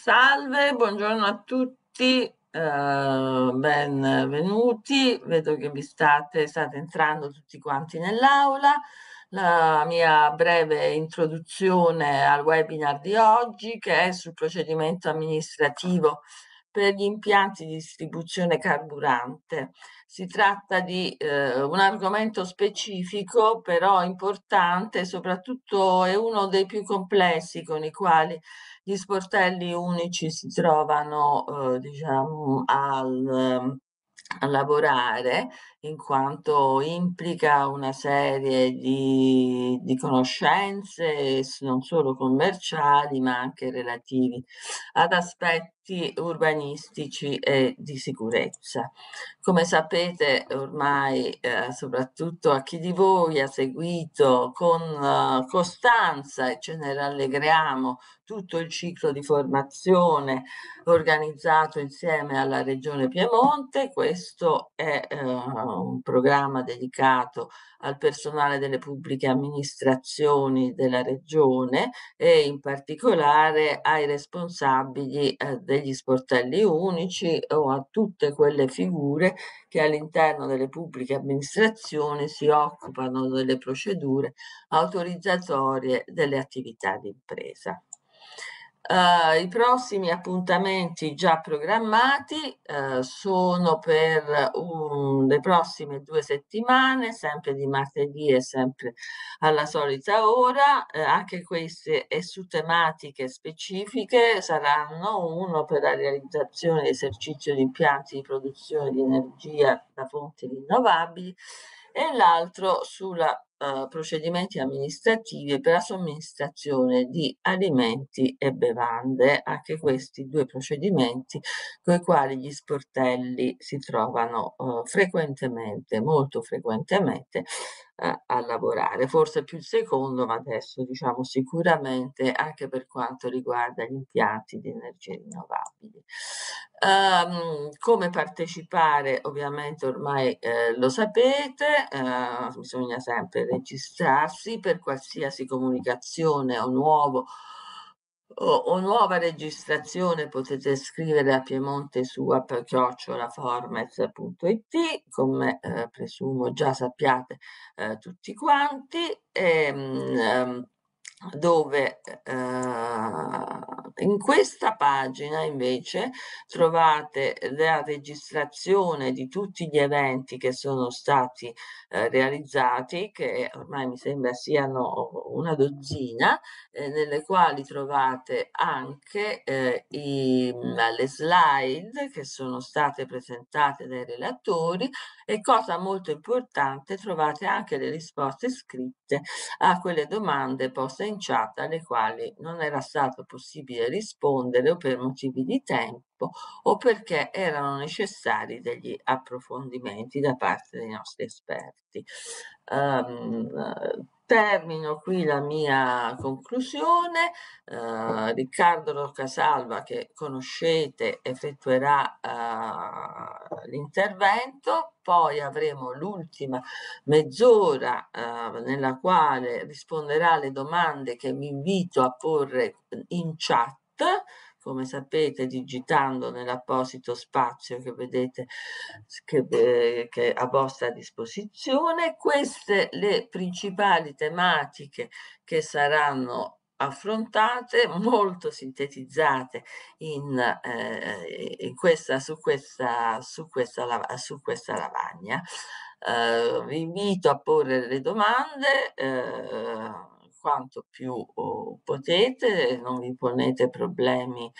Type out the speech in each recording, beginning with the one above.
Salve, buongiorno a tutti, eh, benvenuti. Vedo che vi state, state entrando tutti quanti nell'aula. La mia breve introduzione al webinar di oggi che è sul procedimento amministrativo per gli impianti di distribuzione carburante. Si tratta di eh, un argomento specifico però importante, soprattutto è uno dei più complessi con i quali gli sportelli unici si trovano eh, diciamo, al, ehm, a lavorare in quanto implica una serie di, di, conoscenze, non solo commerciali, ma anche relativi ad aspetti urbanistici e di sicurezza. Come sapete ormai, eh, soprattutto a chi di voi ha seguito con eh, costanza e ce ne rallegriamo tutto il ciclo di formazione organizzato insieme alla Regione Piemonte, questo è eh, Diciamo, un programma dedicato al personale delle pubbliche amministrazioni della regione e in particolare ai responsabili eh, degli sportelli unici o a tutte quelle figure che all'interno delle pubbliche amministrazioni si occupano delle procedure autorizzatorie delle attività di impresa. Uh, I prossimi appuntamenti già programmati uh, sono per um, le prossime due settimane, sempre di martedì e sempre alla solita ora. Uh, anche queste e su tematiche specifiche saranno uno per la realizzazione e esercizio di impianti di produzione di energia da fonti rinnovabili e l'altro sulla eh, procedimenti amministrativi per la somministrazione di alimenti e bevande, anche questi due procedimenti con i quali gli sportelli si trovano eh, frequentemente, molto frequentemente, eh, a lavorare, forse più il secondo, ma adesso diciamo sicuramente anche per quanto riguarda gli impianti di energie rinnovabili. Um, come partecipare? Ovviamente ormai eh, lo sapete, eh, bisogna sempre registrarsi per qualsiasi comunicazione o nuovo o, o nuova registrazione potete scrivere a Piemonte su piemontesua.it come eh, presumo già sappiate eh, tutti quanti. E, um, ehm, dove eh, in questa pagina invece trovate la registrazione di tutti gli eventi che sono stati eh, realizzati, che ormai mi sembra siano una dozzina, eh, nelle quali trovate anche eh, i, le slide che sono state presentate dai relatori e cosa molto importante trovate anche le risposte scritte a quelle domande poste sbilanciate alle quali non era stato possibile rispondere o per motivi di tempo o perché erano necessari degli approfondimenti da parte dei nostri esperti. Um, Termino qui la mia conclusione. Eh, Riccardo Roccasalva, che conoscete, effettuerà eh, l'intervento, poi avremo l'ultima mezz'ora eh, nella quale risponderà alle domande che vi invito a porre in chat come sapete digitando nell'apposito spazio che vedete che, eh, che a vostra disposizione. Queste le principali tematiche che saranno affrontate, molto sintetizzate in, eh, in questa, su, questa, su, questa, su questa lavagna. Eh, vi invito a porre le domande. Eh, quanto più oh, potete, non vi ponete problemi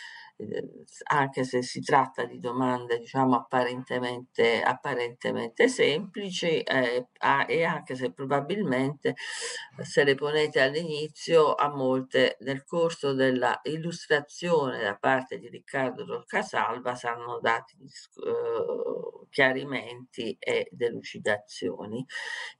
Ehm, anche se si tratta di domande diciamo apparentemente, apparentemente semplici eh, a, e anche se probabilmente se le ponete all'inizio a molte nel corso della illustrazione da parte di Riccardo Roccasalva saranno dati eh, chiarimenti e delucidazioni.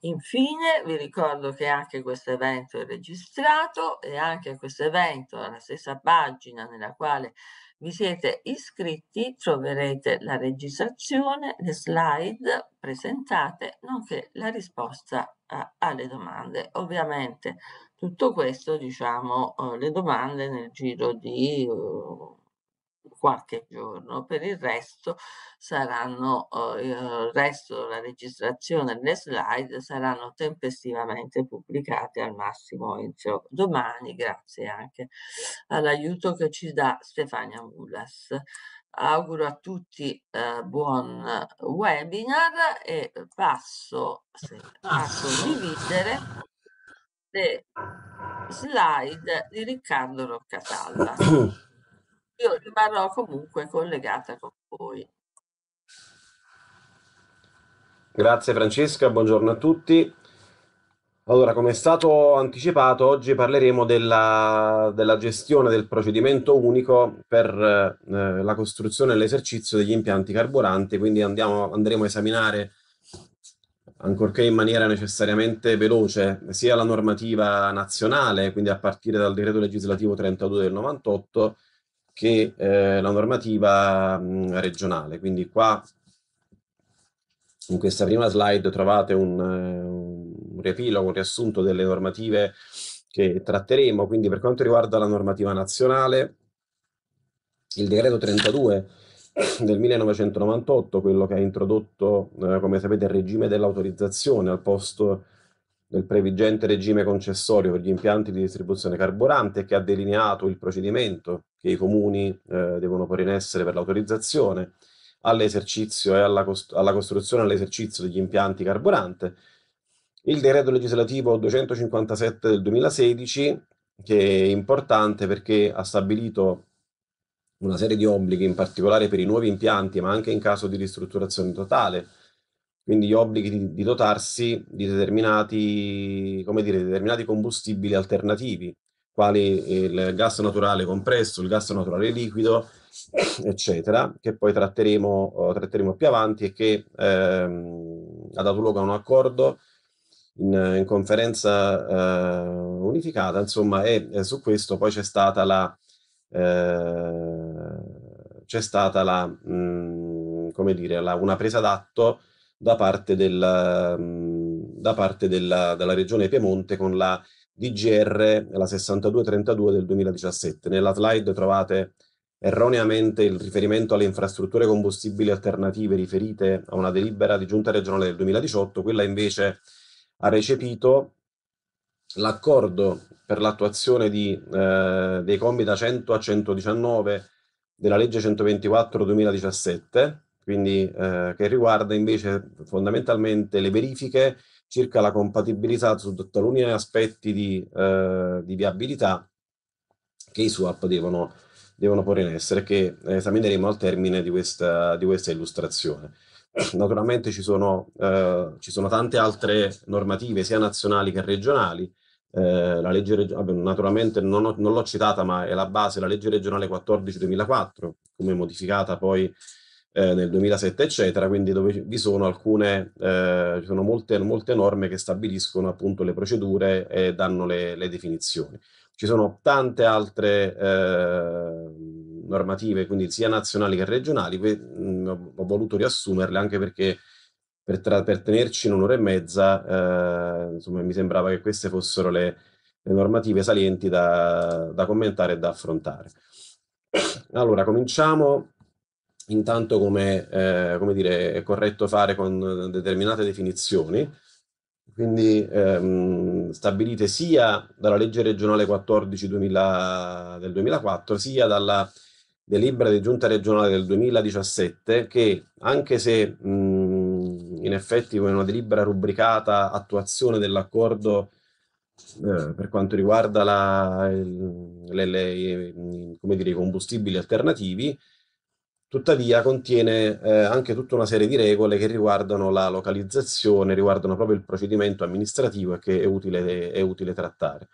Infine vi ricordo che anche questo evento è registrato e anche questo evento la stessa pagina nella quale vi siete iscritti troverete la registrazione, le slide presentate, nonché la risposta eh, alle domande. Ovviamente tutto questo, diciamo, eh, le domande nel giro di eh, qualche giorno, per il resto saranno eh, il resto della registrazione e le slide saranno tempestivamente pubblicate al massimo inizio domani, grazie anche all'aiuto che ci dà Stefania Mulas. Auguro a tutti eh, buon webinar e passo a condividere le slide di Riccardo Roccatalla. io rimarrò comunque collegata con voi. Grazie Francesca, buongiorno a tutti. Allora, come è stato anticipato, oggi parleremo della, della gestione del procedimento unico per eh, la costruzione e l'esercizio degli impianti carburanti, quindi andiamo, andremo a esaminare, ancorché in maniera necessariamente veloce, sia la normativa nazionale, quindi a partire dal decreto legislativo 32 del 98, che eh, la normativa mh, mm, regionale. Quindi qua in questa prima slide trovate un, eh, un riepilogo, un riassunto delle normative che tratteremo. Quindi per quanto riguarda la normativa nazionale, il decreto 32 del 1998, quello che ha introdotto, eh, come sapete, il regime dell'autorizzazione al posto del previgente regime concessorio per gli impianti di distribuzione carburante che ha delineato il procedimento che i comuni eh, devono porre in essere per l'autorizzazione, all'esercizio e alla, cost- alla costruzione e all'esercizio degli impianti carburante, il decreto legislativo 257 del 2016, che è importante perché ha stabilito una serie di obblighi, in particolare per i nuovi impianti, ma anche in caso di ristrutturazione totale, quindi gli obblighi di, di dotarsi di determinati, dire, determinati combustibili alternativi, quali il gas naturale compresso, il gas naturale liquido, eccetera, che poi tratteremo, eh, tratteremo più avanti e che ehm, ha dato luogo a un accordo in, in conferenza eh, unificata, insomma, e, e, su questo poi c'è stata la... Eh, c'è stata la, mh, mm, come dire, la, una presa d'atto da parte, del, mh, mm, da parte della, della regione Piemonte con la DGR, la 6232 del 2017. Nella slide trovate erroneamente il riferimento alle infrastrutture combustibili alternative riferite a una delibera di giunta regionale del 2018, quella invece ha recepito l'accordo per l'attuazione di, eh, dei commi da 100 a 119 della legge 124 2017, quindi eh, che riguarda invece fondamentalmente le verifiche circa la compatibilità su taluni aspetti di, eh, di, viabilità che i swap devono, devono porre in essere, che eh, esamineremo al termine di questa, di questa illustrazione. Naturalmente ci sono, eh, ci sono, tante altre normative, sia nazionali che regionali. Eh, la legge regionale, naturalmente non, ho, non l'ho citata, ma è la base, la legge regionale 14-2004, come modificata poi eh, nel 2007, eccetera, quindi dove vi sono alcune, eh, sono molte, molte, norme che stabiliscono appunto le procedure e danno le, le definizioni. Ci sono tante altre eh, normative, quindi sia nazionali che regionali, que- mh, mm, ho voluto riassumerle anche perché per, tra- per tenerci in un'ora e mezza, eh, insomma, mi sembrava che queste fossero le, le normative salienti da, da commentare e da affrontare. Allora, cominciamo intanto come, eh, come dire, è corretto fare con determinate definizioni, quindi ehm, stabilite sia dalla legge regionale 14 2000, del 2004 sia dalla delibera di giunta regionale del 2017 che anche se mh, in effetti come una delibera rubricata attuazione dell'accordo eh, per quanto riguarda la, il, le, le, dire, i combustibili alternativi tuttavia contiene eh, anche tutta una serie di regole che riguardano la localizzazione, riguardano proprio il procedimento amministrativo che è utile, è utile trattare.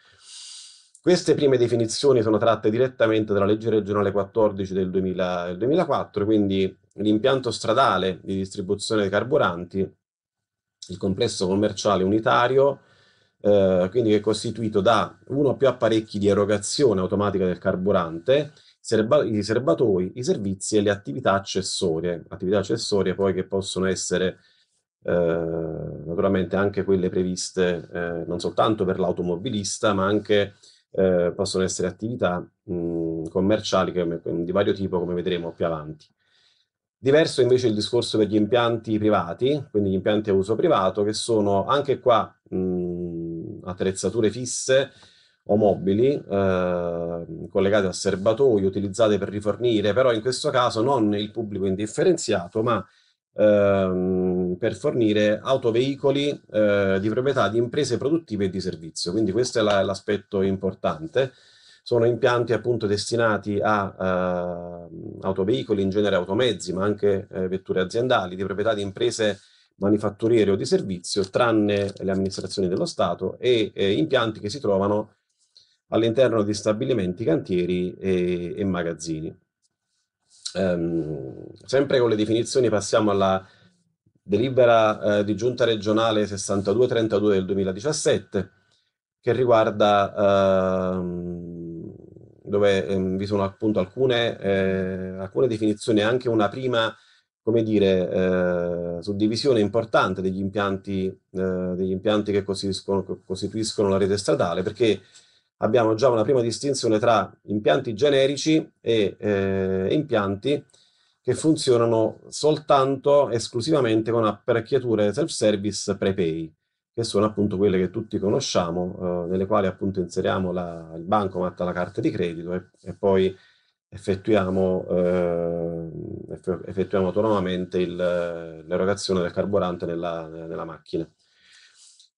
Queste prime definizioni sono tratte direttamente dalla legge regionale 14 del 2000, 2004, quindi l'impianto stradale di distribuzione dei carburanti, il complesso commerciale unitario, eh, quindi che è costituito da uno o più apparecchi di erogazione automatica del carburante serba- i serbatoi, i servizi e le attività accessorie, attività accessorie poi che possono essere eh, naturalmente anche quelle previste eh, non soltanto per l'automobilista, ma anche eh, possono essere attività mh, commerciali che, di vario tipo, come vedremo più avanti. Diverso invece il discorso per gli impianti privati, quindi gli impianti a uso privato, che sono anche qua mh, attrezzature fisse o mobili eh, collegati al serbatoio utilizzate per rifornire, però in questo caso non il pubblico indifferenziato, ma ehm, per fornire autoveicoli eh, di proprietà di imprese produttive e di servizio. Quindi questo è la, l'aspetto importante. Sono impianti appunto destinati a eh, autoveicoli, in genere automezzi, ma anche eh, vetture aziendali di proprietà di imprese manifatturiere o di servizio, tranne le amministrazioni dello Stato e eh, impianti che si trovano all'interno di stabilimenti, cantieri e, e magazzini. Ehm, sempre con le definizioni passiamo alla delibera eh, di giunta regionale 6232 del 2017 che riguarda eh, dove eh, vi sono appunto alcune, eh, alcune definizioni, anche una prima come dire, eh, suddivisione importante degli impianti, eh, degli impianti che costituiscono, costituiscono, la rete stradale, perché abbiamo già una prima distinzione tra impianti generici e eh, impianti che funzionano soltanto esclusivamente con apparecchiature self-service prepay, che sono appunto quelle che tutti conosciamo, eh, nelle quali appunto inseriamo la, il bancomat, la carta di credito e, e poi effettuiamo, eh, effettuiamo autonomamente il, l'erogazione del carburante nella, nella macchina.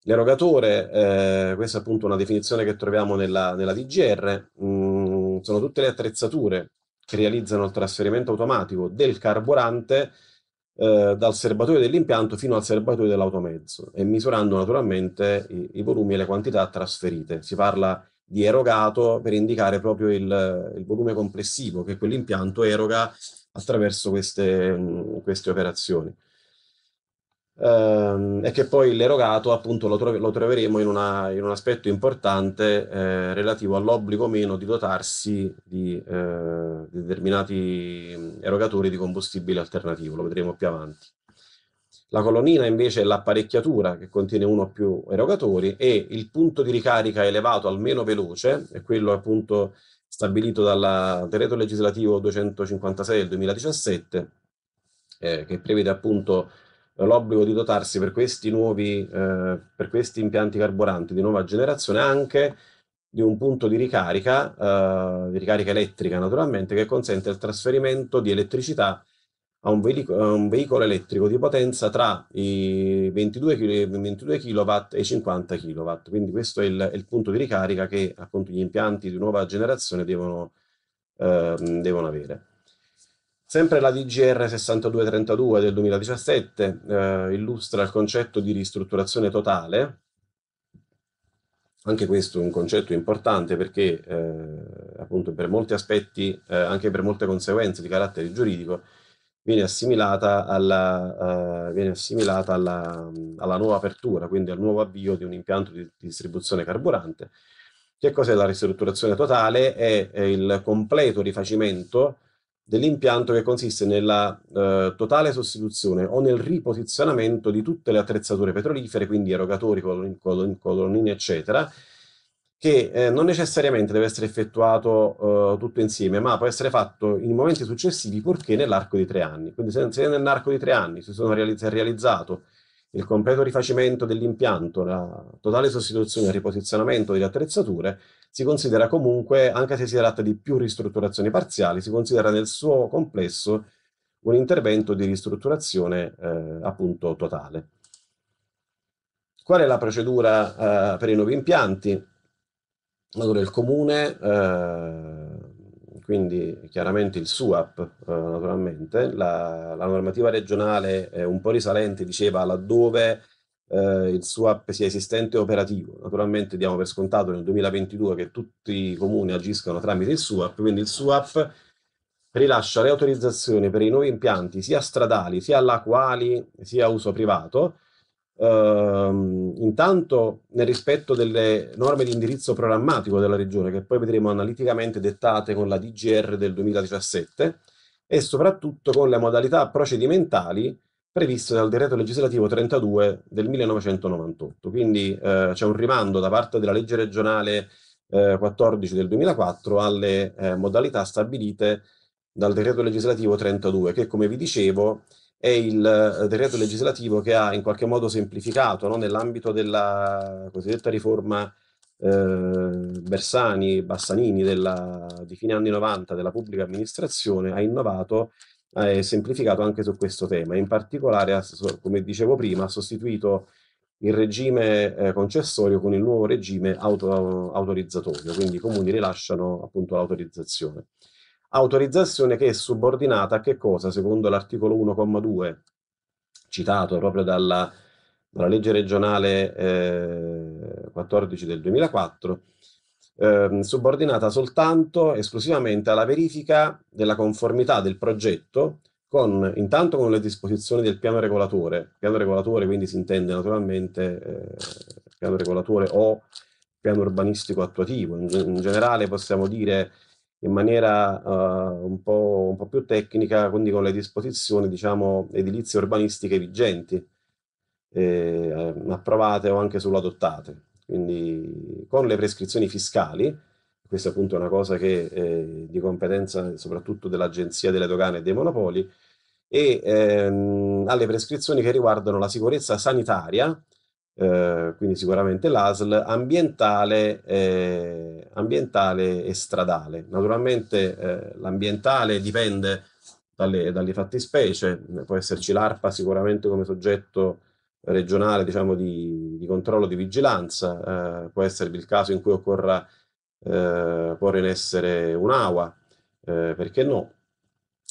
L'erogatore, eh, questa è appunto una definizione che troviamo nella, nella DGR, mh, mm, sono tutte le attrezzature che realizzano il trasferimento automatico del carburante eh, dal serbatoio dell'impianto fino al serbatoio dell'automezzo e misurando naturalmente i, i, volumi e le quantità trasferite. Si parla di erogato per indicare proprio il, il volume complessivo che quell'impianto eroga attraverso queste, mh, mm, queste operazioni ehm, e che poi l'erogato appunto lo, tro- lo troveremo in, una, in, un aspetto importante eh, relativo all'obbligo o meno di dotarsi di eh, determinati erogatori di combustibile alternativo, lo vedremo più avanti. La colonnina invece è l'apparecchiatura che contiene uno o più erogatori e il punto di ricarica elevato al meno veloce, è quello appunto stabilito dal decreto legislativo 256 del 2017, eh, che prevede appunto l'obbligo di dotarsi per questi nuovi, eh, per questi impianti carburanti di nuova generazione anche di un punto di ricarica, eh, di ricarica elettrica naturalmente, che consente il trasferimento di elettricità a un, veico- a un veicolo elettrico di potenza tra i 22, kW, 22 kW e i 50 kW. Quindi questo è il, è il, punto di ricarica che appunto gli impianti di nuova generazione devono, eh, devono avere. Sempre la DGR 6232 del 2017 eh, illustra il concetto di ristrutturazione totale, anche questo è un concetto importante perché eh, appunto per molti aspetti, eh, anche per molte conseguenze di carattere giuridico, viene assimilata, alla, eh, viene assimilata alla, alla, nuova apertura, quindi al nuovo avvio di un impianto di distribuzione carburante. Che cos'è la ristrutturazione totale? È, è il completo rifacimento dell'impianto che consiste nella eh, totale sostituzione o nel riposizionamento di tutte le attrezzature petrolifere, quindi erogatori, colon, colon, colonnine, eccetera, che eh, non necessariamente deve essere effettuato eh, tutto insieme, ma può essere fatto in momenti successivi purché nell'arco di tre anni. Quindi se, se nell'arco di tre anni si, sono realizz- è realizzato il completo rifacimento dell'impianto, la totale sostituzione e riposizionamento delle attrezzature, si considera comunque, anche se si tratta di più ristrutturazioni parziali, si considera nel suo complesso un intervento di ristrutturazione eh, appunto totale. Qual è la procedura eh, per i nuovi impianti? Allora, il comune eh, quindi chiaramente il SUAP eh, naturalmente, la, la, normativa regionale eh, un po' risalente diceva laddove eh, il SUAP sia esistente e operativo. Naturalmente diamo per scontato nel 2022 che tutti i comuni agiscano tramite il SUAP, quindi il SUAP rilascia le autorizzazioni per i nuovi impianti sia stradali, sia lacuali, sia a uso privato, Uh, intanto nel rispetto delle norme di indirizzo programmatico della Regione, che poi vedremo analiticamente dettate con la DGR del 2017, e soprattutto con le modalità procedimentali previste dal decreto legislativo 32 del 1998. Quindi eh, c'è un rimando da parte della legge regionale eh, 14 del 2004 alle eh, modalità stabilite dal decreto legislativo 32, che come vi dicevo è il eh, decreto legislativo che ha in qualche modo semplificato no? nell'ambito della cosiddetta riforma eh, Bersani, Bassanini della, di fine anni 90 della pubblica amministrazione, ha innovato e eh, semplificato anche su questo tema. In particolare, ha, come dicevo prima, ha sostituito il regime eh, concessorio con il nuovo regime auto, autorizzatorio, quindi i comuni rilasciano appunto l'autorizzazione autorizzazione che è subordinata a che cosa? Secondo l'articolo 1,2, citato proprio dalla, dalla legge regionale eh, 14 del 2004, eh, subordinata soltanto esclusivamente alla verifica della conformità del progetto con, intanto con le disposizioni del piano regolatore, piano regolatore quindi si intende naturalmente eh, piano regolatore o piano urbanistico attuativo, in, in generale possiamo dire in maniera uh, un, po', un, po', più tecnica, quindi con le disposizioni diciamo, edilizie urbanistiche vigenti, eh, ehm, approvate o anche solo adottate. Quindi con le prescrizioni fiscali, questa appunto è una cosa che eh, di competenza soprattutto dell'Agenzia delle Dogane e dei Monopoli, e ehm, alle prescrizioni che riguardano la sicurezza sanitaria eh, quindi sicuramente l'ASL, ambientale, eh, ambientale, e stradale. Naturalmente eh, l'ambientale dipende dalle, dalle, fattispecie, può esserci l'ARPA sicuramente come soggetto regionale diciamo, di, di controllo, di vigilanza, eh, può esservi il caso in cui occorra eh, porre in essere un'AWA, perché no?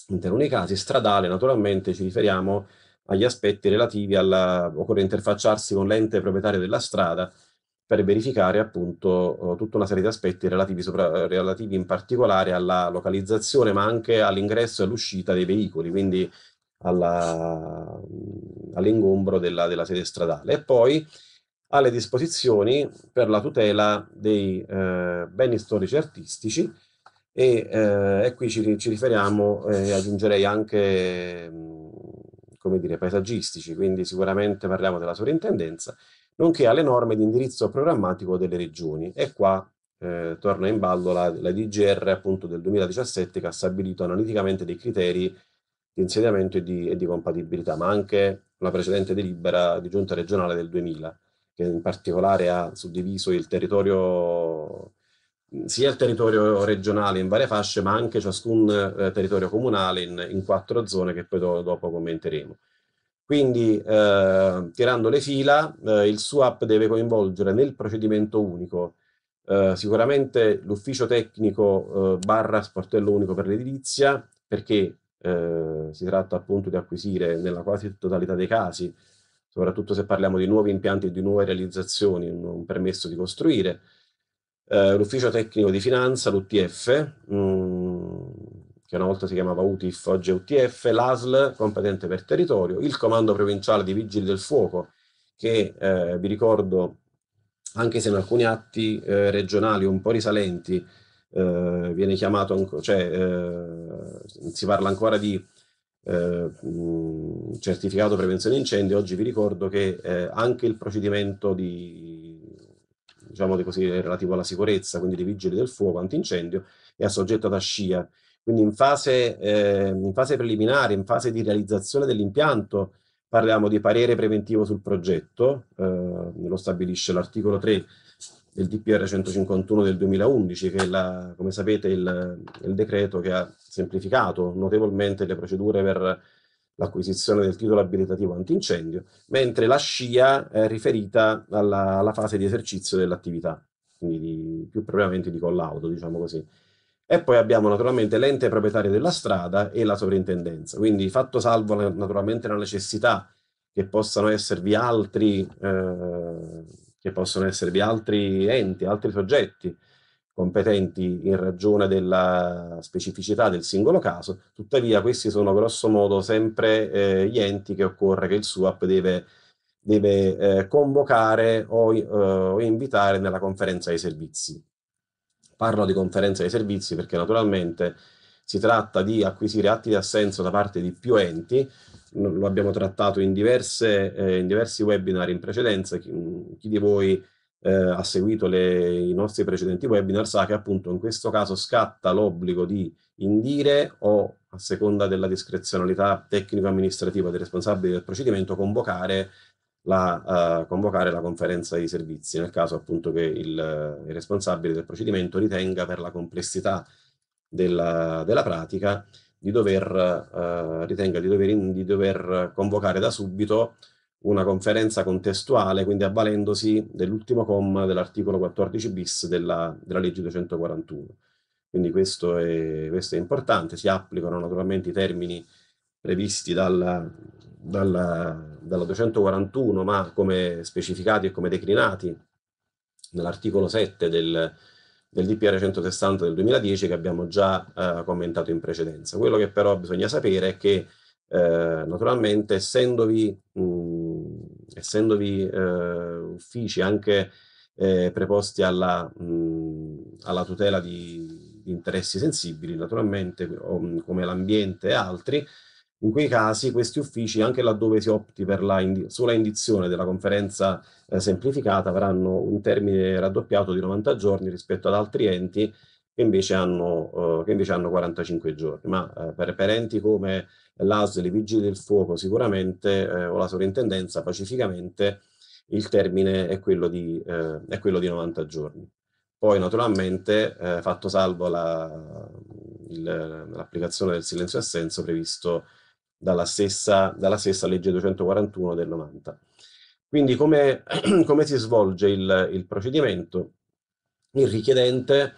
In taluni casi stradale naturalmente ci riferiamo a agli aspetti relativi alla... occorre interfacciarsi con l'ente proprietario della strada per verificare appunto eh, tutta una serie di aspetti relativi, sopra, eh, relativi, in particolare alla localizzazione ma anche all'ingresso e all'uscita dei veicoli, quindi mm, all'ingombro all della, della, sede stradale. E poi alle disposizioni per la tutela dei eh, beni storici e artistici e, eh, e qui ci, ci riferiamo, eh, aggiungerei anche mh, mm, come dire, paesaggistici, quindi sicuramente parliamo della sovrintendenza, nonché alle norme di indirizzo programmatico delle regioni. E qua eh, torna in ballo la, la DGR appunto del 2017 che ha stabilito analiticamente dei criteri di insediamento e di, e di compatibilità, ma anche la precedente delibera di giunta regionale del 2000, che in particolare ha suddiviso il territorio sia il territorio regionale in varie fasce, ma anche ciascun eh, territorio comunale in, in, quattro zone che poi do, dopo commenteremo. Quindi, eh, tirando le fila, eh, il SUAP deve coinvolgere nel procedimento unico eh, sicuramente l'ufficio tecnico eh, barra sportello unico per l'edilizia, perché eh, si tratta appunto di acquisire nella quasi totalità dei casi, soprattutto se parliamo di nuovi impianti e di nuove realizzazioni, un, un permesso di costruire, eh, l'ufficio tecnico di finanza, l'UTF, mm, che una volta si chiamava UTIF, oggi è UTF, l'ASL, competente per territorio, il comando provinciale di vigili del fuoco, che eh, vi ricordo, anche se in alcuni atti eh, regionali un po' risalenti, eh, viene chiamato, cioè eh, si parla ancora di eh, mm, certificato prevenzione incendi, oggi vi ricordo che eh, anche il procedimento di diciamo così, relativo alla sicurezza, quindi dei vigili del fuoco, antincendio, e a da SCIA. Quindi in fase, eh, in fase preliminare, in fase di realizzazione dell'impianto, parliamo di parere preventivo sul progetto, eh, lo stabilisce l'articolo 3 del DPR 151 del 2011, che è, la, come sapete, il, il decreto che ha semplificato notevolmente le procedure per l'acquisizione del titolo abilitativo antincendio, mentre la scia è riferita alla, alla fase di esercizio dell'attività, quindi di, più propriamente di collaudo, diciamo così. E poi abbiamo naturalmente l'ente proprietario della strada e la sovrintendenza, quindi fatto salvo naturalmente la necessità che possano esservi altri, eh, che possono esservi altri enti, altri soggetti, competenti in ragione della specificità del singolo caso, tuttavia questi sono grossomodo sempre eh, gli enti che occorre che il SUAP deve, deve eh, convocare o, eh, o invitare nella conferenza dei servizi. Parlo di conferenza dei servizi perché naturalmente si tratta di acquisire atti di assenso da parte di più enti, lo abbiamo trattato in, diverse, eh, in diversi webinar in precedenza, chi, chi di voi eh, ha seguito le, i nostri precedenti webinar sa che appunto in questo caso scatta l'obbligo di indire o a seconda della discrezionalità tecnico-amministrativa dei responsabili del procedimento convocare la, uh, convocare la conferenza di servizi nel caso appunto che il, il responsabile del procedimento ritenga per la complessità della, della pratica di dover, uh, ritenga di dover, in, di dover convocare da subito una conferenza contestuale, quindi avvalendosi dell'ultimo comma dell'articolo 14 bis della, della legge 241. Quindi questo è, questo è, importante, si applicano naturalmente i termini previsti dalla, dalla, dalla 241, ma come specificati e come declinati nell'articolo 7 del, del DPR 160 del 2010 che abbiamo già eh, commentato in precedenza. Quello che però bisogna sapere è che eh, naturalmente essendovi mh, essendovi eh, uffici anche eh, preposti alla, mh, alla tutela di, di, interessi sensibili, naturalmente, o, come l'ambiente e altri, in quei casi questi uffici, anche laddove si opti per la indi sola indizione della conferenza eh, semplificata, avranno un termine raddoppiato di 90 giorni rispetto ad altri enti che invece hanno, eh, che invece hanno 45 giorni. Ma eh, per, per, enti come l'ASL, i vigili del fuoco sicuramente, eh, o la sovrintendenza pacificamente, il termine è quello di, eh, è quello di 90 giorni. Poi naturalmente, eh, fatto salvo l'applicazione del silenzio assenso previsto dalla stessa, dalla stessa legge 241 del 90. Quindi come, come si svolge il, il procedimento? Il richiedente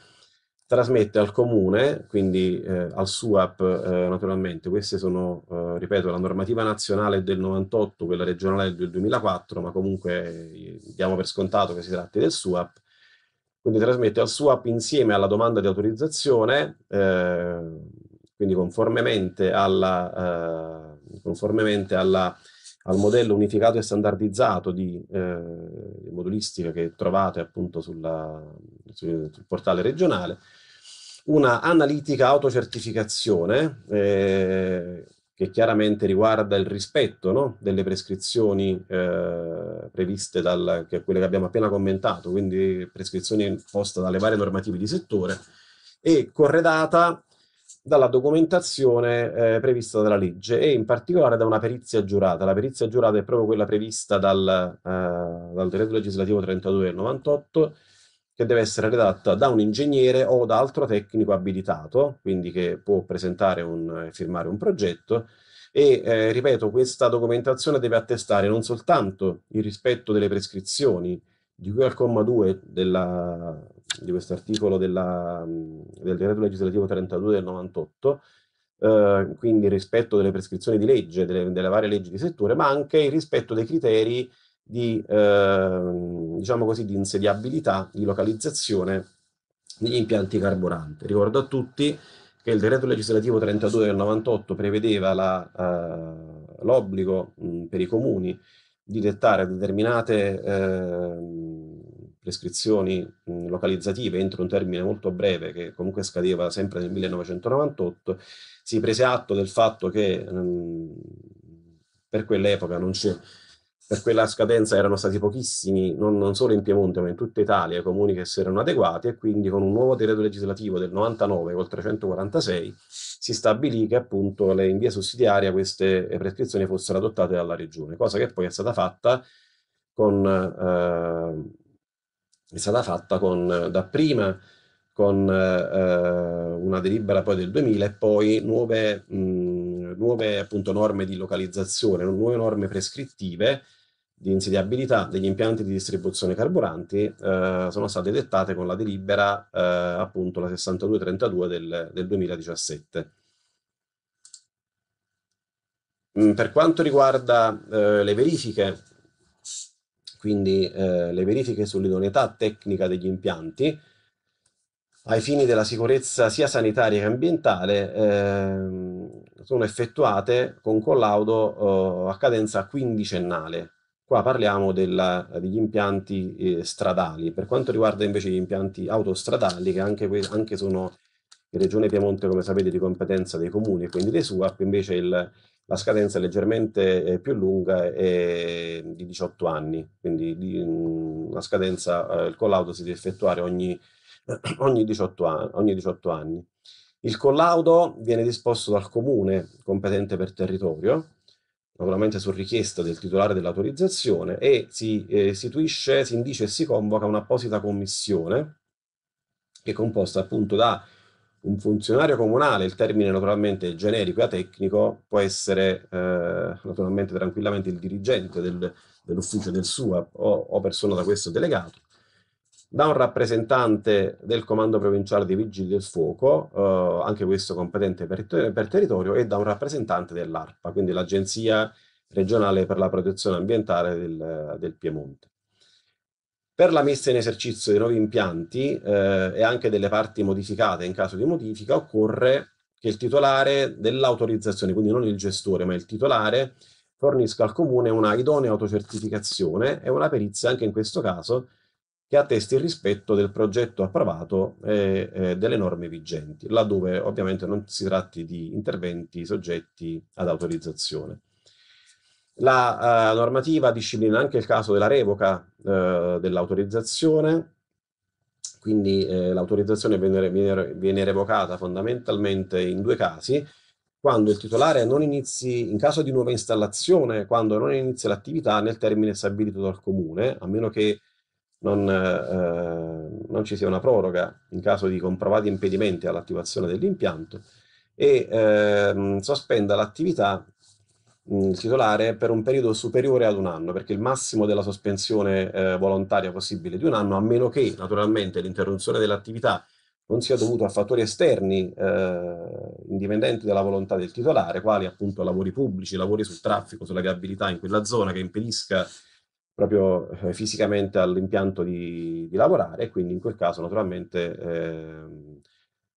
trasmette al comune, quindi eh, al SUAP eh, naturalmente, queste sono, eh, ripeto, la normativa nazionale del 98, quella regionale del 2004, ma comunque eh, diamo per scontato che si tratti del SUAP, quindi trasmette al SUAP insieme alla domanda di autorizzazione, eh, quindi conformemente alla, eh, conformemente alla al modello unificato e standardizzato di eh, modulistica che trovate appunto sulla, sul, sul portale regionale, una analitica autocertificazione eh, che chiaramente riguarda il rispetto no, delle prescrizioni eh, previste da quelle che abbiamo appena commentato, quindi prescrizioni imposte dalle varie normative di settore, e corredata dalla documentazione eh, prevista dalla legge e in particolare da una perizia giurata. La perizia giurata è proprio quella prevista dal, eh, dal decreto legislativo 32 del 98 che deve essere redatta da un ingegnere o da altro tecnico abilitato, quindi che può presentare e firmare un progetto, e eh, ripeto, questa documentazione deve attestare non soltanto il rispetto delle prescrizioni di cui al comma 2 della, di questo articolo mm, del decreto legislativo 32 del 98, eh, quindi il rispetto delle prescrizioni di legge, delle, delle, varie leggi di settore, ma anche il rispetto dei criteri di, eh, diciamo così, di insediabilità, di localizzazione degli impianti carburante. Ricordo a tutti che il decreto legislativo 32 del 98 prevedeva eh, l'obbligo mm, per i comuni di dettare determinate eh, prescrizioni mh, localizzative entro un termine molto breve che comunque scadeva sempre nel 1998, si prese atto del fatto che mh, ehm, per quell'epoca non c'è per quella scadenza erano stati pochissimi, non, non, solo in Piemonte, ma in tutta Italia, comuni che si erano adeguati e quindi con un nuovo decreto legislativo del 99 col 346 si stabilì che appunto le, in via sussidiaria queste eh, prescrizioni fossero adottate dalla regione, cosa che poi è stata fatta con, eh, è stata fatta con, dapprima con eh, una delibera poi del 2000 e poi nuove, mh, mm, nuove appunto norme di localizzazione, nuove norme prescrittive di insediabilità degli impianti di distribuzione carburanti eh, sono mm. state dettate con la delibera eh, appunto la 6232 del, del 2017. Mm, per quanto riguarda eh, le verifiche, quindi eh, le verifiche sull'idoneità tecnica degli impianti, ai fini della sicurezza sia sanitaria che ambientale, ehm, sono effettuate con collaudo oh, a cadenza quindicennale, Qua parliamo della, eh, degli impianti eh, stradali. Per quanto riguarda invece gli impianti autostradali, che anche, anche sono in Regione Piemonte, come sapete, di competenza dei comuni e quindi dei SUAP, invece il, la scadenza è leggermente eh, più lunga è di 18 anni, quindi di, mh, mm, la scadenza, eh, il collaudo si deve effettuare ogni, ogni, 18 an- ogni 18 anni. Il collaudo viene disposto dal comune competente per territorio, naturalmente su richiesta del titolare dell'autorizzazione, e si eh, istituisce, si indice e si convoca un'apposita commissione che è composta appunto da un funzionario comunale, il termine naturalmente generico e atecnico, può essere eh, naturalmente tranquillamente il dirigente del, dell'ufficio del SUAP o, o persona da questo delegato, da un rappresentante del Comando Provinciale dei Vigili del Fuoco, eh, anche questo competente per, ter per, territorio, e da un rappresentante dell'ARPA, quindi l'Agenzia regionale per la protezione ambientale del, del, Piemonte. Per la messa in esercizio dei nuovi impianti eh, e anche delle parti modificate in caso di modifica occorre che il titolare dell'autorizzazione, quindi non il gestore ma il titolare, fornisca al comune una idonea autocertificazione e una perizia anche in questo caso che attesti il rispetto del progetto approvato e eh, eh, delle norme vigenti, laddove ovviamente non si tratti di interventi soggetti ad autorizzazione. La eh, normativa disciplina anche il caso della revoca eh, dell'autorizzazione, quindi eh, l'autorizzazione viene, viene, viene, revocata fondamentalmente in due casi, quando il titolare non inizi, in caso di nuova installazione, quando non inizia l'attività nel termine stabilito dal comune, a meno che non, eh, non, ci sia una proroga in caso di comprovati impedimenti all'attivazione dell'impianto e eh, sospenda l'attività il mm, titolare per un periodo superiore ad un anno, perché il massimo della sospensione eh, volontaria possibile di un anno, a meno che naturalmente l'interruzione dell'attività non sia dovuta a fattori esterni eh, indipendenti dalla volontà del titolare, quali appunto lavori pubblici, lavori sul traffico, sulla viabilità in quella zona che impedisca proprio eh, fisicamente all'impianto di, di, lavorare e quindi in quel caso naturalmente eh,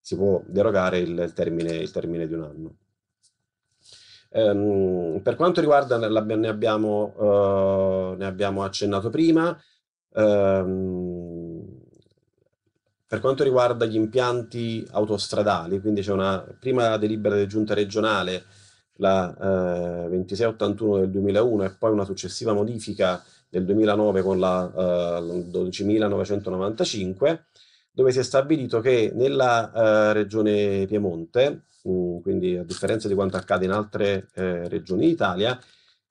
si può derogare il, il, termine, il, termine, di un anno. Ehm, per quanto riguarda, ne abbiamo, eh, ne abbiamo accennato prima, ehm, per quanto riguarda gli impianti autostradali, quindi c'è una prima delibera della giunta regionale, la 2681 eh, del 2001 e poi una successiva modifica del 2009 con la eh, 12.995, dove si è stabilito che nella eh, regione Piemonte, mh, mm, quindi a differenza di quanto accade in altre eh, regioni d'Italia,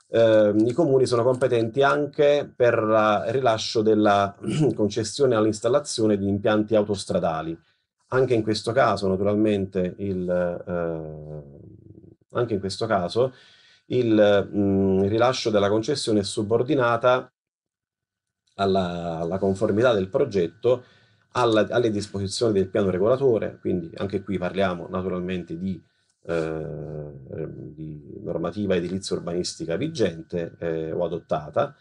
ehm, i comuni sono competenti anche per il rilascio della concessione all'installazione di impianti autostradali. Anche in questo caso, naturalmente, il, eh, anche in questo caso il mh, mm, rilascio della concessione è subordinata alla, alla conformità del progetto alla, alle disposizioni del piano regolatore, quindi anche qui parliamo naturalmente di, eh, di normativa edilizia urbanistica vigente eh, o adottata,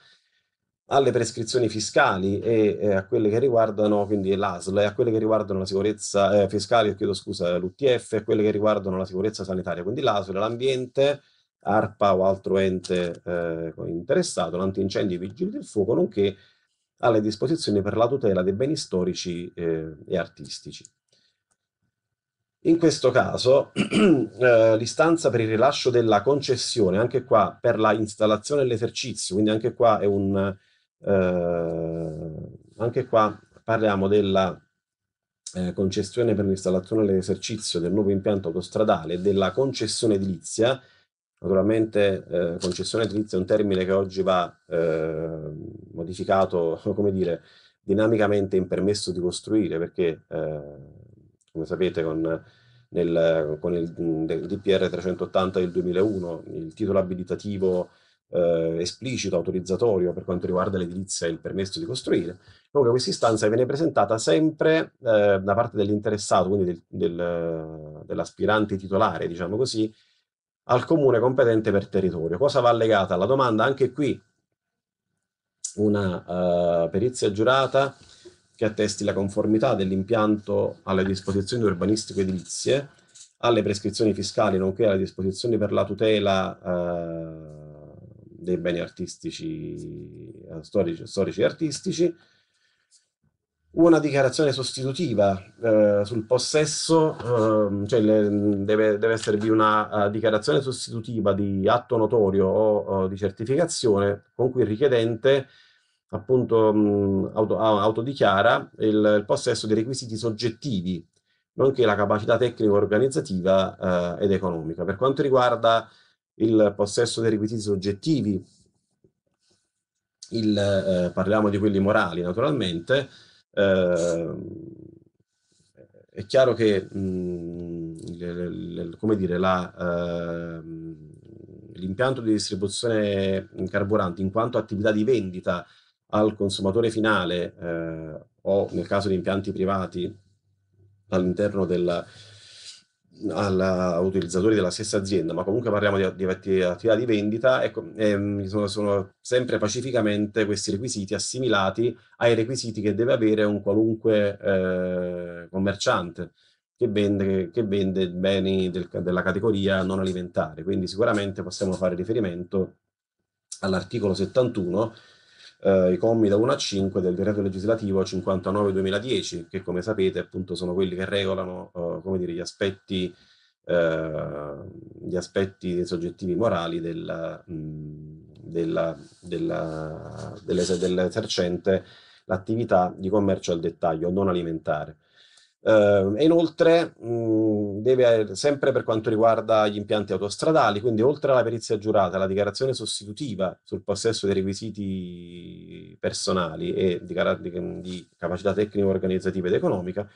alle prescrizioni fiscali e eh, a quelle che riguardano quindi l'ASL e a quelle che riguardano la sicurezza eh, fiscale, chiedo scusa, l'UTF, a quelle che riguardano la sicurezza sanitaria, quindi l'ASL, l'ambiente, ARPA o altro ente eh, interessato, l'antincendio e i vigili del fuoco, nonché alle disposizioni per la tutela dei beni storici eh, e artistici. In questo caso eh, l'istanza per il rilascio della concessione, anche qua per la installazione e l'esercizio, quindi anche qua, è un, eh, anche qua parliamo della eh, concessione per l'installazione e l'esercizio del nuovo impianto autostradale e della concessione edilizia, Naturalmente eh, concessione edilizia è un termine che oggi va eh, modificato, come dire, dinamicamente in permesso di costruire, perché eh, come sapete con, nel, con il DPR 380 del 2001 il titolo abilitativo eh, esplicito, autorizzatorio per quanto riguarda l'edilizia e il permesso di costruire. Comunque questa istanza viene presentata sempre eh, da parte dell'interessato, quindi del, del, dell'aspirante titolare, diciamo così, al comune competente per territorio. Cosa va legata alla domanda? Anche qui una uh, perizia giurata che attesti la conformità dell'impianto alle disposizioni urbanistiche edilizie, alle prescrizioni fiscali, nonché alle disposizioni per la tutela uh, dei beni artistici, eh, storici, storici e artistici, una dichiarazione sostitutiva eh, sul possesso, eh, cioè le, deve, deve esservi una uh, dichiarazione sostitutiva di atto notorio o uh, di certificazione con cui il richiedente appunto mh, mm, auto, autodichiara il, il, possesso dei requisiti soggettivi, nonché la capacità tecnico-organizzativa uh, ed economica. Per quanto riguarda il possesso dei requisiti soggettivi, il, eh, parliamo di quelli morali naturalmente, eh, è chiaro che mh, mhmm, come dire, la, ehm, l'impianto di distribuzione carburante in quanto attività di vendita al consumatore finale eh, o nel caso di impianti privati all'interno della, alla, utilizzatori della stessa azienda, ma comunque parliamo di, di attività di vendita, ecco, ehm, sono, sono, sempre pacificamente questi requisiti assimilati ai requisiti che deve avere un qualunque eh, commerciante che vende, che vende beni del, della categoria non alimentare. Quindi sicuramente possiamo fare riferimento all'articolo 71 eh, i commi da 1 a 5 del decreto legislativo 59-2010, che come sapete appunto sono quelli che regolano eh, come dire, gli, aspetti, eh, gli aspetti soggettivi morali della, mh, della, della, dell'esercente l'attività di commercio al dettaglio non alimentare. Eh, e inoltre mh, deve, sempre per quanto riguarda gli impianti autostradali, quindi oltre alla perizia giurata, la dichiarazione sostitutiva sul possesso dei requisiti personali e di, di, di capacità tecnico organizzativa ed economica,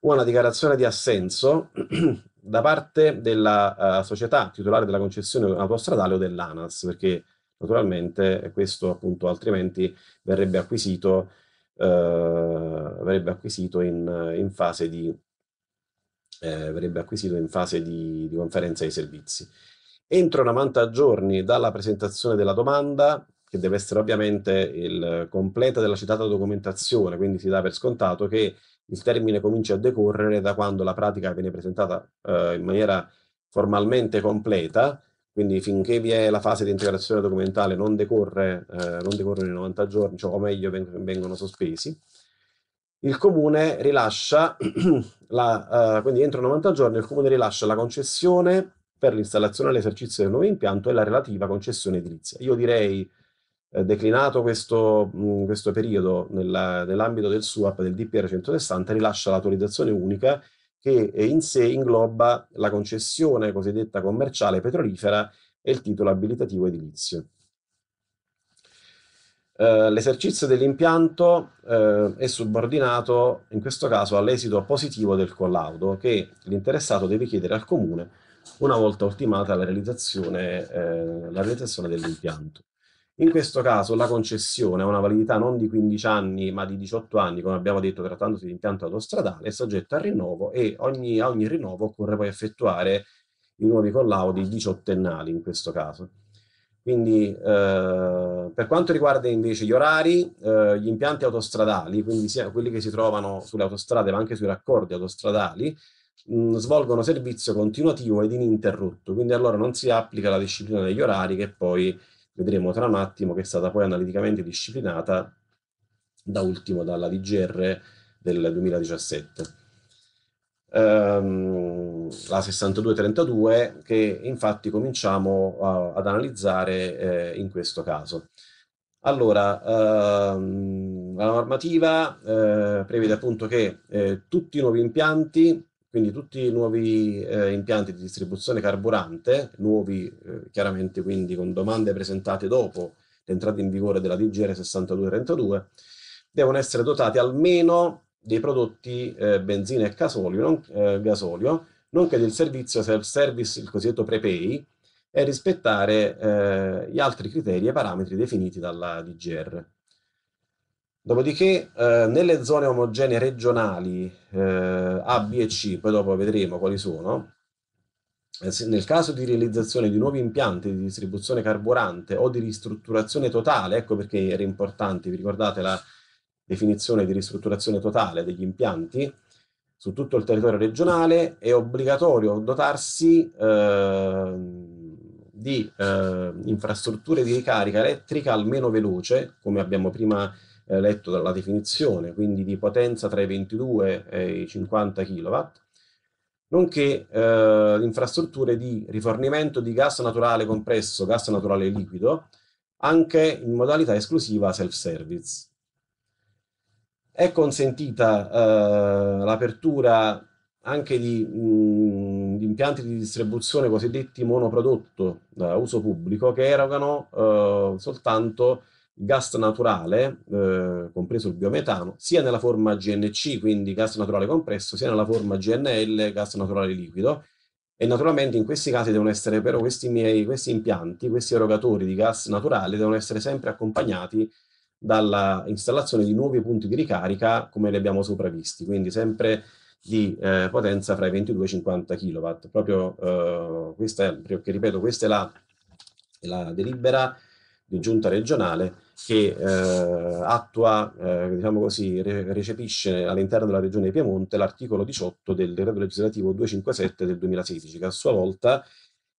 una dichiarazione di assenso da parte della uh, società titolare della concessione autostradale o dell'ANAS, perché naturalmente questo appunto altrimenti verrebbe acquisito eh, verrebbe acquisito in, in fase di eh, verrebbe acquisito in fase di, di, conferenza dei servizi. Entro 90 giorni dalla presentazione della domanda, che deve essere ovviamente il, completa della citata documentazione, quindi si dà per scontato che il termine comincia a decorrere da quando la pratica viene presentata eh, in maniera formalmente completa, quindi finché vi è la fase di integrazione documentale non decorre, eh, non decorrono i 90 giorni, cioè, o meglio vengono sospesi. Il comune rilascia, la, eh, quindi entro 90 giorni il comune rilascia la concessione per l'installazione e l'esercizio del nuovo impianto e la relativa concessione edilizia. Io direi eh, declinato questo, mh, questo periodo nell'ambito nell del SUAP del DPR 160 rilascia l'autorizzazione unica che eh, in sé ingloba la concessione cosiddetta commerciale petrolifera e il titolo abilitativo edilizio. Eh, l'esercizio dell'impianto eh, è subordinato in questo caso all'esito positivo del collaudo che l'interessato deve chiedere al comune una volta ultimata la realizzazione, eh, realizzazione dell'impianto. In questo caso la concessione ha una validità non di 15 anni ma di 18 anni, come abbiamo detto trattandosi di impianto autostradale, è soggetta al rinnovo e ogni, ogni rinnovo occorre poi effettuare i nuovi collaudi diciottennali in questo caso. Quindi eh, per quanto riguarda invece gli orari, eh, gli impianti autostradali, quindi sia quelli che si trovano sulle autostrade ma anche sui raccordi autostradali, svolgono servizio continuativo ed ininterrotto, quindi allora non si applica la disciplina degli orari che poi vedremo tra un attimo, che è stata poi analiticamente disciplinata da ultimo dalla DGR del 2017. Um, ehm, la 6232 che infatti cominciamo uh, ad analizzare uh, in questo caso. Allora, uh, la normativa eh, prevede appunto che eh, tutti i nuovi impianti quindi tutti i nuovi eh, impianti di distribuzione carburante, nuovi eh, chiaramente quindi con domande presentate dopo l'entrata in vigore della DGR 6232, devono essere dotati almeno dei prodotti eh, benzina e gasolio, non, eh, gasolio, nonché del servizio self-service, il cosiddetto prepay, e rispettare eh, gli altri criteri e parametri definiti dalla DGR. Dopodiché, eh, nelle zone omogenee regionali eh, A, B e C, poi dopo vedremo quali sono, eh, nel caso di realizzazione di nuovi impianti di distribuzione carburante o di ristrutturazione totale, ecco perché era importante, vi ricordate la definizione di ristrutturazione totale degli impianti, su tutto il territorio regionale è obbligatorio dotarsi eh, di eh, infrastrutture di ricarica elettrica almeno veloce, come abbiamo prima detto eh, letto dalla definizione, quindi di potenza tra i 22 e i 50 kW, nonché eh, infrastrutture di rifornimento di gas naturale compresso, gas naturale liquido, anche in modalità esclusiva self-service. È consentita eh, l'apertura anche di, mh, di, impianti di distribuzione cosiddetti monoprodotto da uso pubblico che erogano eh, soltanto gas naturale, eh, compreso il biometano, sia nella forma GNC, quindi gas naturale compresso, sia nella forma GNL, gas naturale liquido. E naturalmente in questi casi devono essere però questi miei, questi impianti, questi erogatori di gas naturale devono essere sempre accompagnati dalla installazione di nuovi punti di ricarica come li abbiamo sopravisti, quindi sempre di eh, potenza fra i 22 e i 50 kW. Proprio eh, questa è, che ripeto, questa è la, la delibera di giunta regionale che eh, attua, eh, diciamo così, re- recepisce all'interno della Regione Piemonte l'articolo 18 del decreto legislativo 257 del 2016, che a sua volta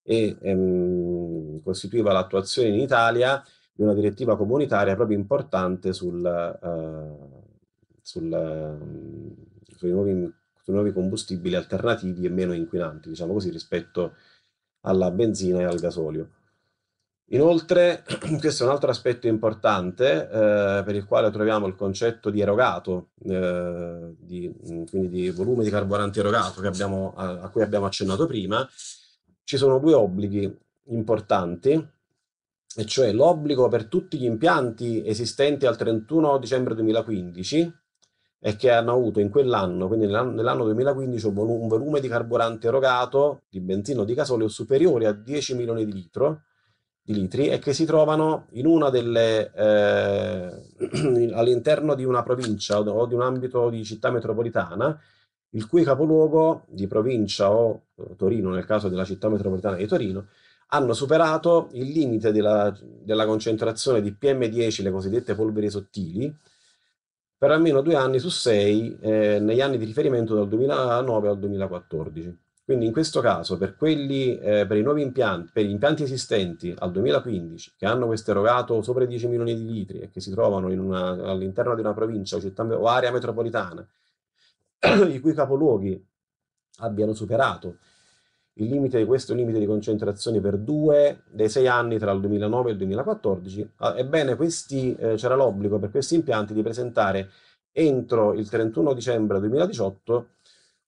è, ehm, costituiva l'attuazione in Italia di una direttiva comunitaria proprio importante sul, eh, sul, ehm, sui, nuovi, sui, nuovi, combustibili alternativi e meno inquinanti, diciamo così, rispetto alla benzina e al gasolio. Inoltre, questo è un altro aspetto importante eh, per il quale troviamo il concetto di erogato, eh, di, mm, quindi di volume di carburante erogato abbiamo, a, a, cui abbiamo accennato prima. Ci sono due obblighi importanti, e cioè l'obbligo per tutti gli impianti esistenti al 31 dicembre 2015 e che hanno avuto in quell'anno, quindi nell'anno 2015, un volume di carburante erogato, di benzina o di gasolio superiore a 10 milioni di litro, di litri e che si trovano in una delle, eh, all'interno di una provincia o di un ambito di città metropolitana, il cui capoluogo di provincia o eh, Torino, nel caso della città metropolitana di Torino, hanno superato il limite della, della concentrazione di PM10, le cosiddette polveri sottili, per almeno due anni su sei eh, negli anni di riferimento dal 2009 al 2014. Quindi in questo caso per, quelli, eh, per i nuovi impianti, per gli impianti esistenti al 2015 che hanno questo erogato sopra i 10 milioni di litri e che si trovano all'interno di una provincia o, città, o area metropolitana i cui capoluoghi abbiano superato il limite di questo limite di concentrazione per due dei sei anni tra il 2009 e il 2014, ah, ebbene questi, eh, c'era l'obbligo per questi impianti di presentare entro il 31 dicembre 2018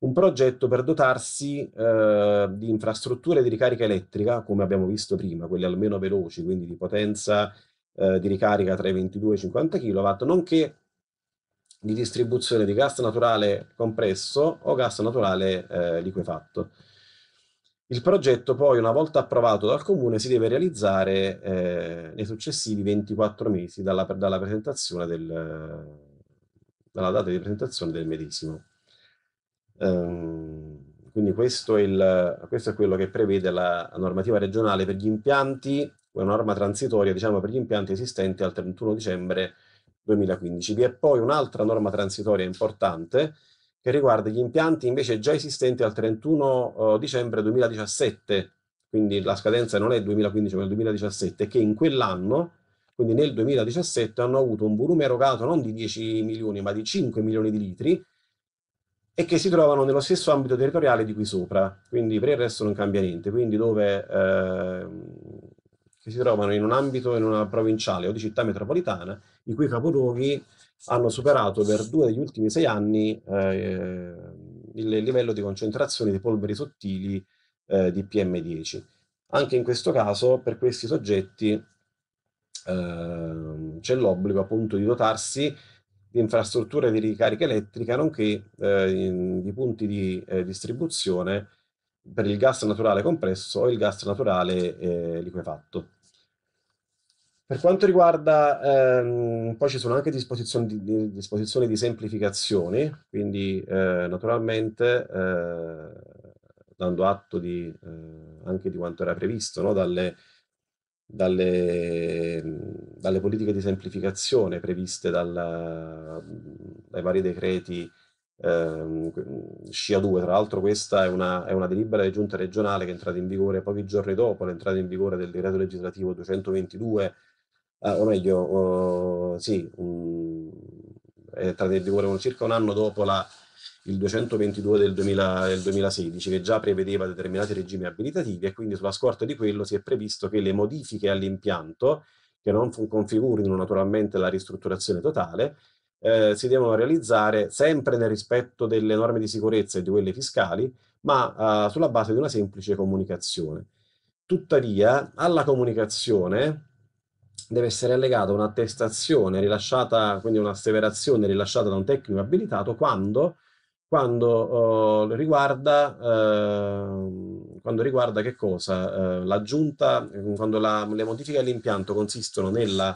un progetto per dotarsi eh, di infrastrutture di ricarica elettrica, come abbiamo visto prima, quelle almeno veloci, quindi di potenza eh, di ricarica tra i 22 e i 50 kW, nonché di distribuzione di gas naturale compresso o gas naturale eh, liquefatto. Il progetto poi, una volta approvato dal Comune, si deve realizzare eh, nei successivi 24 mesi dalla, dalla, del, dalla data di presentazione del medesimo. Ehm, quindi questo è, il, questo è, quello che prevede la normativa regionale per gli impianti, una norma transitoria diciamo, per gli impianti esistenti al 31 dicembre 2015. Vi è poi un'altra norma transitoria importante che riguarda gli impianti invece già esistenti al 31 eh, dicembre 2017, quindi la scadenza non è 2015 ma il 2017, che in quell'anno, quindi nel 2017, hanno avuto un volume erogato non di 10 milioni ma di 5 milioni di litri, e che si trovano nello stesso ambito territoriale di qui sopra, quindi per il resto non cambia niente, quindi dove eh, si trovano in un ambito, in una provinciale o di città metropolitana, i cui capoluoghi hanno superato per due degli ultimi sei anni eh, il livello di concentrazione di polveri sottili eh, di PM10. Anche in questo caso, per questi soggetti, ehm, c'è l'obbligo appunto di dotarsi di infrastrutture di ricarica elettrica, nonché eh, in, di punti di eh, distribuzione per il gas naturale compresso o il gas naturale eh, liquefatto. Per quanto riguarda, ehm, poi ci sono anche disposizioni di, di, disposizioni di semplificazione, quindi eh, naturalmente eh, dando atto di, eh, anche di quanto era previsto no, dalle dalle, dalle politiche di semplificazione previste dalla- dai vari decreti ehm, SCIA 2. Tra l'altro questa è una, è una delibera di giunta regionale che è entrata in vigore pochi giorni dopo l'entrata in vigore del decreto legislativo 222, eh, o meglio, eh, sì, un- mm, è entrata in vigore circa un anno dopo la il 222 del, 2000, del 2016 che già prevedeva determinati regimi abilitativi e quindi sulla scorta di quello si è previsto che le modifiche all'impianto, che non configurino naturalmente la ristrutturazione totale, eh, si devono realizzare sempre nel rispetto delle norme di sicurezza e di quelle fiscali, ma eh, sulla base di una semplice comunicazione. Tuttavia, alla comunicazione deve essere allegata un'attestazione rilasciata, quindi un'asseverazione rilasciata da un tecnico abilitato quando quando oh, riguarda, eh, quando riguarda che cosa? Eh, l'aggiunta, mm, quando la, le modifiche all'impianto consistono nella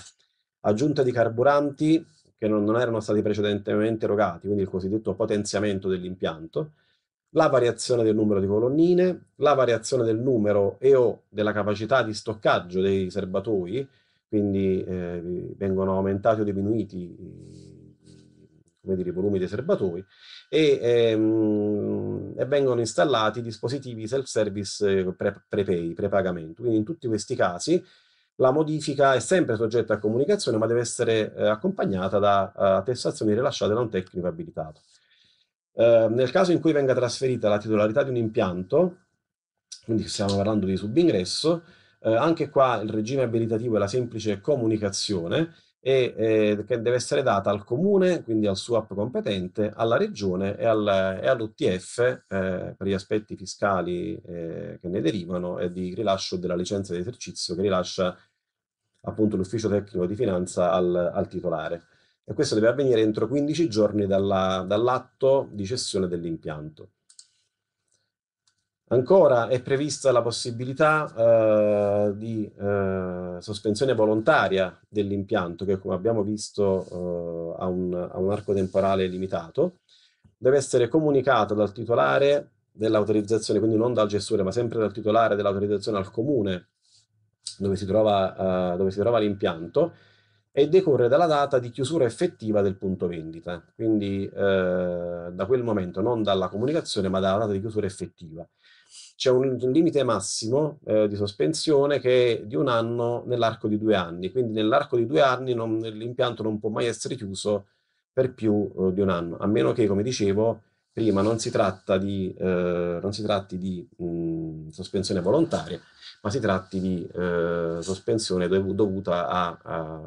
aggiunta di carburanti che non, non erano stati precedentemente erogati, quindi il cosiddetto potenziamento dell'impianto, la variazione del numero di colonnine, la variazione del numero e o della capacità di stoccaggio dei serbatoi, quindi eh, vengono aumentati o diminuiti dire, i volumi dei serbatoi, e, ehm, e vengono installati dispositivi self-service eh, pre- prepay, prepagamento. Quindi in tutti questi casi la modifica è sempre soggetta a comunicazione, ma deve essere eh, accompagnata da eh, attestazioni rilasciate da un tecnico abilitato. Uh, nel caso in cui venga trasferita la titolarità di un impianto, quindi stiamo parlando di subingresso, eh, anche qua il regime abilitativo è la semplice comunicazione, e eh, che deve essere data al comune, quindi al SUAP competente, alla regione e, al, e all'UTF eh, per gli aspetti fiscali eh, che ne derivano e di rilascio della licenza di esercizio che rilascia appunto l'ufficio tecnico di finanza al, al titolare. E questo deve avvenire entro 15 giorni dalla, dall'atto di cessione dell'impianto. Ancora è prevista la possibilità eh, di eh, sospensione volontaria dell'impianto che come abbiamo visto eh, ha, un, ha, un, arco temporale limitato, deve essere comunicata dal titolare dell'autorizzazione, quindi non dal gestore ma sempre dal titolare dell'autorizzazione al comune dove si trova, eh, trova l'impianto e decorre dalla data di chiusura effettiva del punto vendita, quindi eh, da quel momento, non dalla comunicazione ma dalla data di chiusura effettiva c'è un, un, limite massimo eh, di sospensione che è di un anno nell'arco di due anni, quindi nell'arco di due anni non, l'impianto non può mai essere chiuso per più eh, di un anno, a meno che, come dicevo prima, non si, tratta di, eh, non si tratti di mh, sospensione volontaria, ma si tratti di eh, sospensione dov- dovuta a, a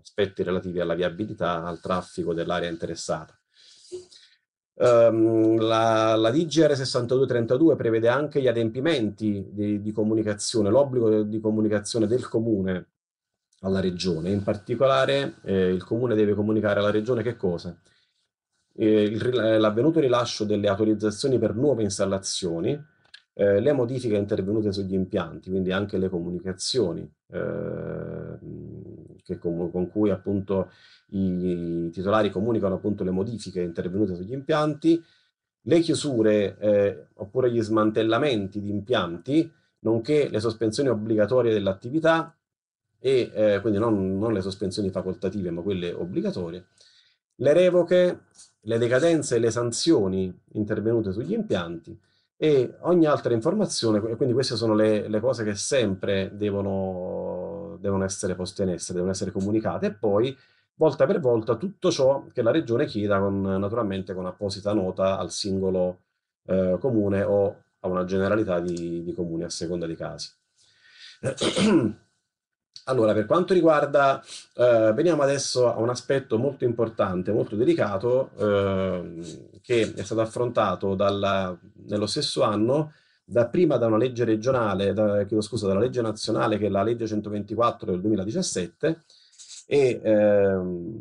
aspetti relativi alla viabilità, al traffico dell'area interessata. Um, la, la, DGR 6232 prevede anche gli adempimenti di, di comunicazione, l'obbligo di comunicazione del comune alla regione. In particolare eh, il comune deve comunicare alla regione che cosa? Eh, eh l'avvenuto rilascio delle autorizzazioni per nuove installazioni, eh, le modifiche intervenute sugli impianti, quindi anche le comunicazioni, eh, che, con, con, cui appunto i, i titolari comunicano appunto le modifiche intervenute sugli impianti, le chiusure eh, oppure gli smantellamenti di impianti, nonché le sospensioni obbligatorie dell'attività, e eh, quindi non, non, le sospensioni facoltative ma quelle obbligatorie, le revoche, le decadenze e le sanzioni intervenute sugli impianti e ogni altra informazione, quindi queste sono le, le cose che sempre devono devono essere poste in essere, devono essere comunicate e poi volta per volta tutto ciò che la regione chieda con, naturalmente con apposita nota al singolo eh, comune o a una generalità di, di comuni a seconda dei casi. Allora, per quanto riguarda, eh, veniamo adesso a un aspetto molto importante, molto delicato, eh, che è stato affrontato dalla, nello stesso anno da, prima da una legge regionale, da, chiedo scusa, dalla legge nazionale che è la legge 124 del 2017 e ehm,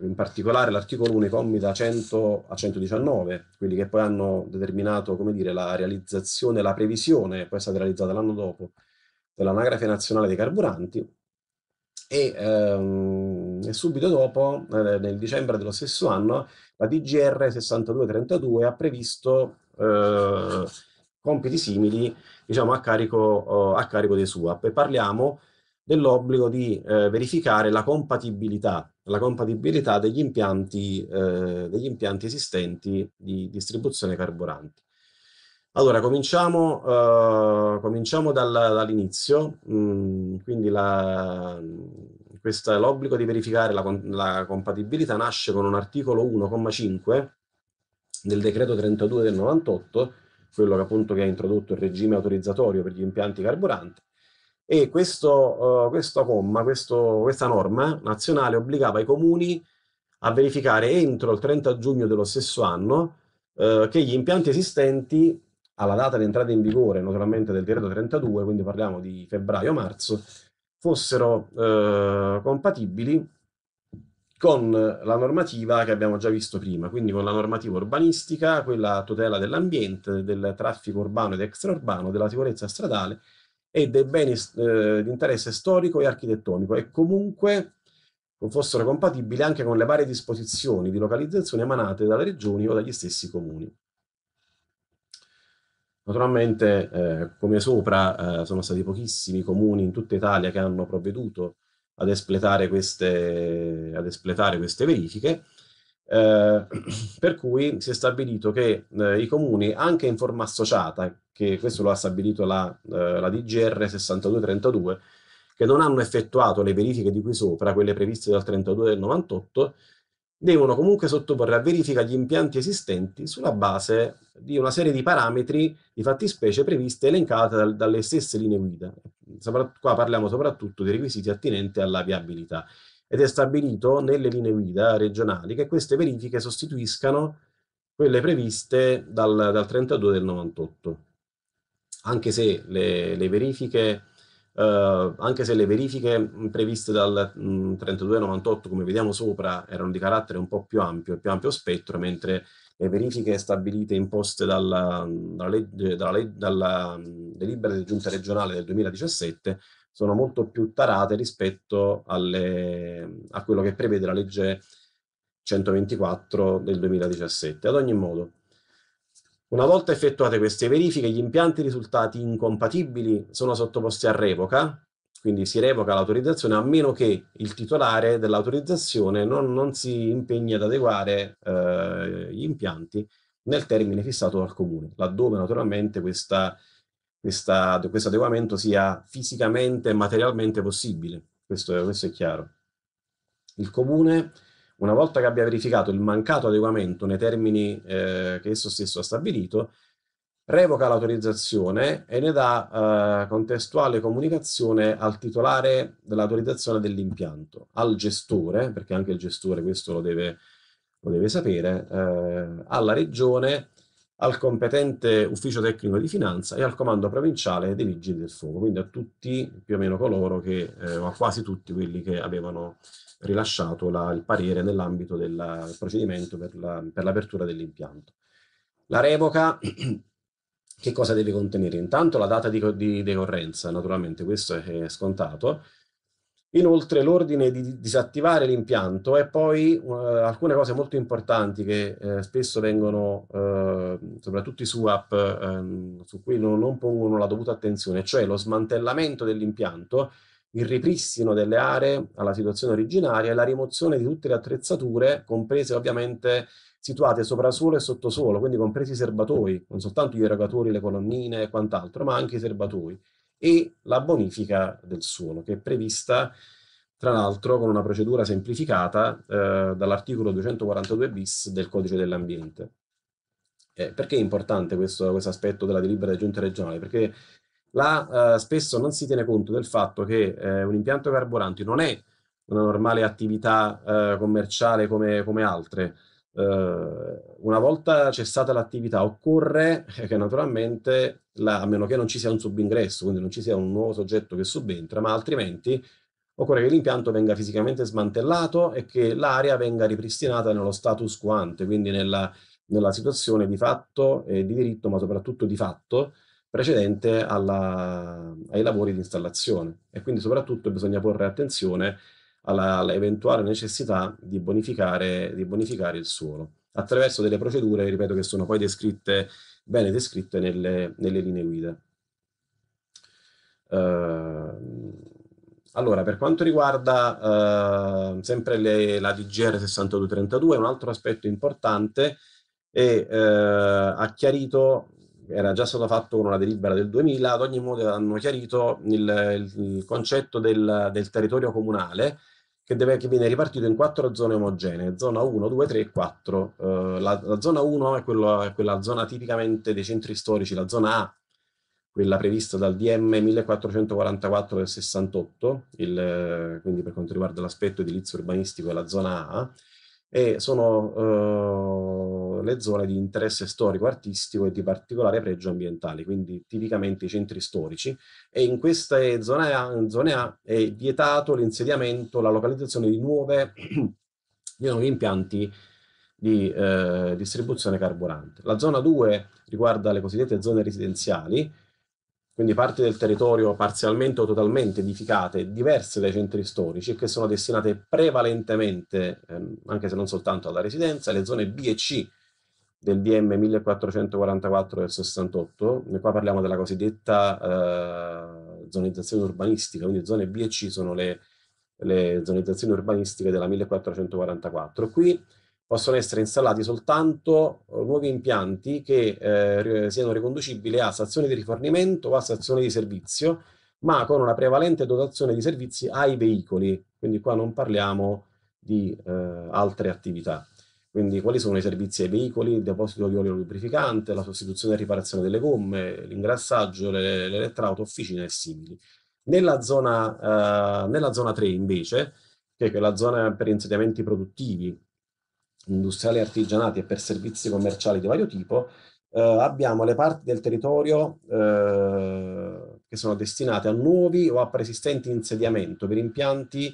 in particolare l'articolo 1, i commi da 100 a 119, quelli che poi hanno determinato come dire, la realizzazione, la previsione, poi è stata realizzata l'anno dopo, dell'anagrafe nazionale dei carburanti, e, ehm, subito dopo, eh, nel dicembre dello stesso anno, la DGR 6232 ha previsto eh, compiti simili diciamo, a, carico, eh, a carico dei SUAP e parliamo dell'obbligo di eh, verificare la compatibilità, la compatibilità degli, impianti, eh, degli impianti esistenti di distribuzione carburanti. Allora, cominciamo, eh, cominciamo dall'inizio, mm, quindi l'obbligo di verificare la, la compatibilità nasce con un articolo 1,5 nel decreto 32 del 98, quello che appunto che ha introdotto il regime autorizzatorio per gli impianti carburanti, e questo, uh, questo comma, questo, questa norma nazionale obbligava i comuni a verificare entro il 30 giugno dello stesso anno uh, che gli impianti esistenti alla data di entrata in vigore naturalmente del decreto 32, quindi parliamo di febbraio-marzo, fossero uh, compatibili con la normativa che abbiamo già visto prima, quindi con la normativa urbanistica, quella a tutela dell'ambiente, del traffico urbano ed extraurbano, della sicurezza stradale e dei beni eh, di interesse storico e architettonico e comunque fossero compatibili anche con le varie disposizioni di localizzazione emanate dalle regioni o dagli stessi comuni. Naturalmente, eh, come sopra, eh, sono stati pochissimi comuni in tutta Italia che hanno provveduto ad espletare queste, ad espletare queste verifiche. Eh, per cui si è stabilito che eh, i comuni, anche in forma associata, che questo lo ha stabilito la, eh, la DGR 6232, che non hanno effettuato le verifiche di qui sopra, quelle previste dal 32 del 98, devono comunque sottoporre a verifica gli impianti esistenti sulla base di una serie di parametri di fattispecie previste elencate dal, dalle stesse linee guida qua parliamo soprattutto dei requisiti attinenti alla viabilità ed è stabilito nelle linee guida regionali che queste verifiche sostituiscano quelle previste dal, dal 32 del 98. Anche se le, le verifiche Uh, anche se le verifiche previste dal 3298, come vediamo sopra, erano di carattere un po' più ampio, più ampio spettro, mentre le verifiche stabilite e imposte dalla, dalla, legge, dalla, dalla delibera di giunta regionale del 2017 sono molto più tarate rispetto alle, a quello che prevede la legge 124 del 2017. Ad ogni modo, una volta effettuate queste verifiche, gli impianti risultati incompatibili sono sottoposti a revoca quindi si revoca l'autorizzazione a meno che il titolare dell'autorizzazione non, non, si impegni ad adeguare eh, gli impianti nel termine fissato dal comune, laddove naturalmente questa, questa, questo adeguamento sia fisicamente e materialmente possibile, questo, questo è chiaro. Il comune, una volta che abbia verificato il mancato adeguamento nei termini eh, che esso stesso ha stabilito, revoca l'autorizzazione e ne dà eh, contestuale comunicazione al titolare dell'autorizzazione dell'impianto, al gestore, perché anche il gestore questo lo deve, lo deve sapere, eh, alla regione, al competente ufficio tecnico di finanza e al comando provinciale dei vigili del fuoco, quindi a tutti, più o meno coloro che, eh, o a quasi tutti quelli che avevano rilasciato la, il parere nell'ambito del procedimento per, la, per l'apertura dell'impianto. La revoca che cosa deve contenere? Intanto la data di, di decorrenza, naturalmente questo è scontato, Inoltre l'ordine di disattivare l'impianto e poi uh, alcune cose molto importanti che eh, spesso vengono, eh, soprattutto i SUAP, ehm, su cui non, non, pongono la dovuta attenzione, cioè lo smantellamento dell'impianto, il ripristino delle aree alla situazione originaria e la rimozione di tutte le attrezzature, comprese ovviamente situate sopra suolo e sottosuolo, quindi compresi i serbatoi, non soltanto gli erogatori, le colonnine e quant'altro, ma anche i serbatoi, e la bonifica del suolo, che è prevista tra l'altro con una procedura semplificata eh, dall'articolo 242 bis del codice dell'ambiente. Eh, perché è importante questo, questo, aspetto della delibera della giunta regionale? Perché là eh, spesso non si tiene conto del fatto che eh, un impianto carburante non è una normale attività eh, commerciale come, come altre, eh, una volta cessata l'attività occorre che naturalmente, la, a meno che non ci sia un subingresso, quindi non ci sia un nuovo soggetto che subentra, ma altrimenti occorre che l'impianto venga fisicamente smantellato e che l'area venga ripristinata nello status quo ante, quindi nella, nella situazione di fatto e di diritto, ma soprattutto di fatto, precedente alla, ai lavori di installazione. E quindi soprattutto bisogna porre attenzione all'eventuale necessità di bonificare, di bonificare, il suolo attraverso delle procedure, ripeto, che sono poi descritte, bene descritte nelle, nelle linee guida. Uh, allora, per quanto riguarda uh, sempre le, la DGR 6232, un altro aspetto importante è, uh, ha chiarito, era già stato fatto con una delibera del 2000, ad ogni modo hanno chiarito il, il concetto del, del territorio comunale, che, deve, che, viene ripartito in quattro zone omogenee, zona 1, 2, 3 e 4. Uh, eh, la, la, zona 1 è, quello, è, quella zona tipicamente dei centri storici, la zona A, quella prevista dal DM 1444 del 68, il, eh, quindi per quanto riguarda l'aspetto edilizio urbanistico è la zona A, e sono eh, le zone di interesse storico-artistico e di particolare pregio ambientale, quindi tipicamente i centri storici. E in queste zone A, zone A è vietato l'insediamento, la localizzazione di, nuove, di nuovi impianti di eh, distribuzione carburante. La zona 2 riguarda le cosiddette zone residenziali, quindi parti del territorio parzialmente o totalmente edificate, diverse dai centri storici, che sono destinate prevalentemente, ehm, anche se non soltanto alla residenza, le zone B e C del DM 1444 del 68, e qua parliamo della cosiddetta eh, zonizzazione urbanistica, quindi zone B e C sono le, le zonizzazioni urbanistiche della 1444. Qui possono essere installati soltanto eh, nuovi impianti che eh, siano riconducibili a stazioni di rifornimento o a stazioni di servizio, ma con una prevalente dotazione di servizi ai veicoli, quindi qua non parliamo di eh, altre attività. Quindi quali sono i servizi ai veicoli, il deposito di olio lubrificante, la sostituzione e riparazione delle gomme, l'ingrassaggio, l'elettrauto, officine e simili. Nella zona, eh, nella zona 3 invece, che è la zona per insediamenti produttivi, industriali artigianati e per servizi commerciali di vario tipo, eh, abbiamo le parti del territorio eh, che sono destinate a nuovi o a preesistenti insediamento per impianti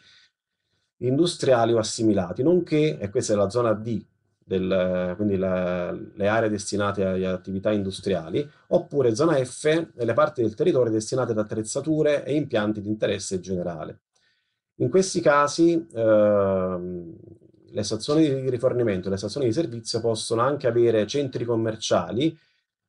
industriali o assimilati, nonché, e questa è la zona D, del, quindi la, le aree destinate a, attività industriali, oppure zona F, le parti del territorio destinate ad attrezzature e impianti di interesse generale. In questi casi eh, le stazioni di rifornimento e le stazioni di servizio possono anche avere centri commerciali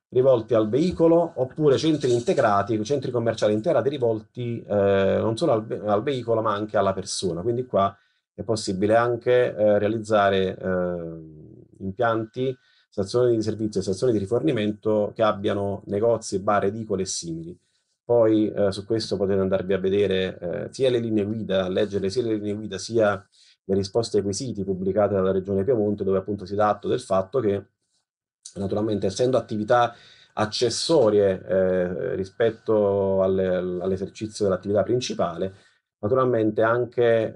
rivolti al veicolo oppure centri integrati, centri commerciali integrati rivolti eh, non solo al, al, veicolo ma anche alla persona. Quindi qua è possibile anche eh, realizzare eh, impianti, stazioni di servizio e stazioni di rifornimento che abbiano negozi, bar, edicole e simili. Poi eh, su questo potete andarvi a vedere eh, sia le linee guida, leggere sia le linee guida sia le risposte ai quesiti pubblicate dalla Regione Piemonte, dove appunto si dà atto del fatto che, naturalmente, essendo attività accessorie eh, rispetto alle, all'esercizio dell'attività principale, naturalmente anche eh,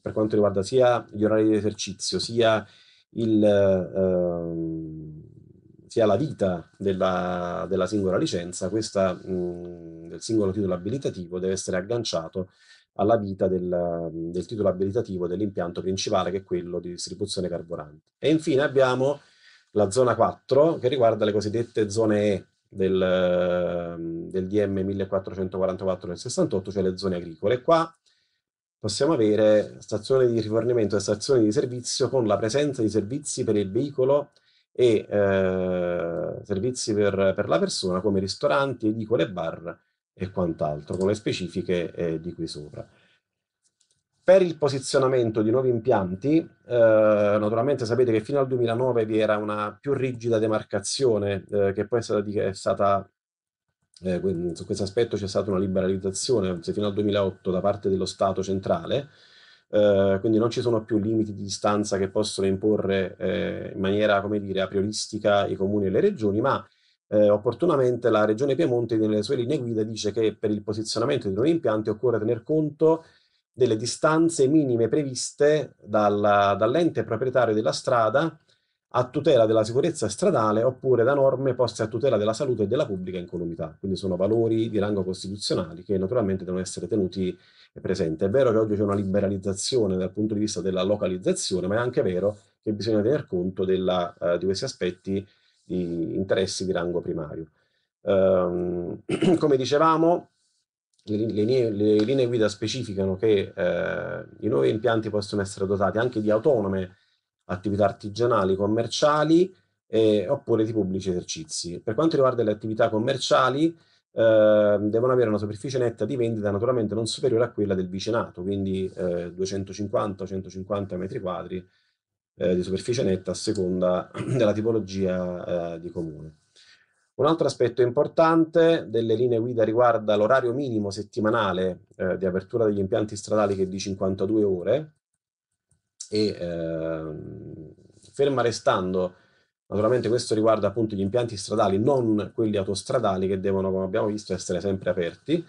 per quanto riguarda sia gli orari di esercizio, sia, il, eh, sia la vita della, della singola licenza, questa, mh, del singolo titolo abilitativo deve essere agganciato alla vita del, del titolo abilitativo dell'impianto principale, che è quello di distribuzione carburante. E infine abbiamo la zona 4, che riguarda le cosiddette zone E del, del DM 1444 del 68, cioè le zone agricole. Qua possiamo avere stazioni di rifornimento e stazioni di servizio con la presenza di servizi per il veicolo e eh, servizi per, per, la persona come ristoranti, edicole e bar e quant'altro, con le specifiche eh, di qui sopra. Per il posizionamento di nuovi impianti, eh, naturalmente sapete che fino al 2009 vi era una più rigida demarcazione eh, che poi è stata, è stata eh, su questo aspetto c'è stata una liberalizzazione anzi, fino al 2008 da parte dello Stato centrale, eh, quindi non ci sono più limiti di distanza che possono imporre eh, in maniera, come dire, aprioristica i comuni e le regioni, ma eh, opportunamente la Regione Piemonte nelle sue linee guida dice che per il posizionamento di nuovi impianti occorre tener conto delle distanze minime previste dalla, dall'ente proprietario della strada a tutela della sicurezza stradale oppure da norme poste a tutela della salute e della pubblica incolumità. Quindi sono valori di rango costituzionali che naturalmente devono essere tenuti presenti. È vero che oggi c'è una liberalizzazione dal punto di vista della localizzazione, ma è anche vero che bisogna tener conto della, eh, di questi aspetti di interessi di rango primario. Um, come dicevamo, le, le, mie, le, linee guida specificano che eh, i nuovi impianti possono essere dotati anche di autonome attività artigianali, commerciali eh, oppure di pubblici esercizi. Per quanto riguarda le attività commerciali, eh, devono avere una superficie netta di vendita naturalmente non superiore a quella del vicinato, quindi 250-150 eh, metri quadri eh, di superficie netta a seconda della tipologia eh, di comune. Un altro aspetto importante delle linee guida riguarda l'orario minimo settimanale eh, di apertura degli impianti stradali che è di 52 ore e ehm, ferma restando, naturalmente questo riguarda appunto gli impianti stradali, non quelli autostradali che devono, come abbiamo visto, essere sempre aperti,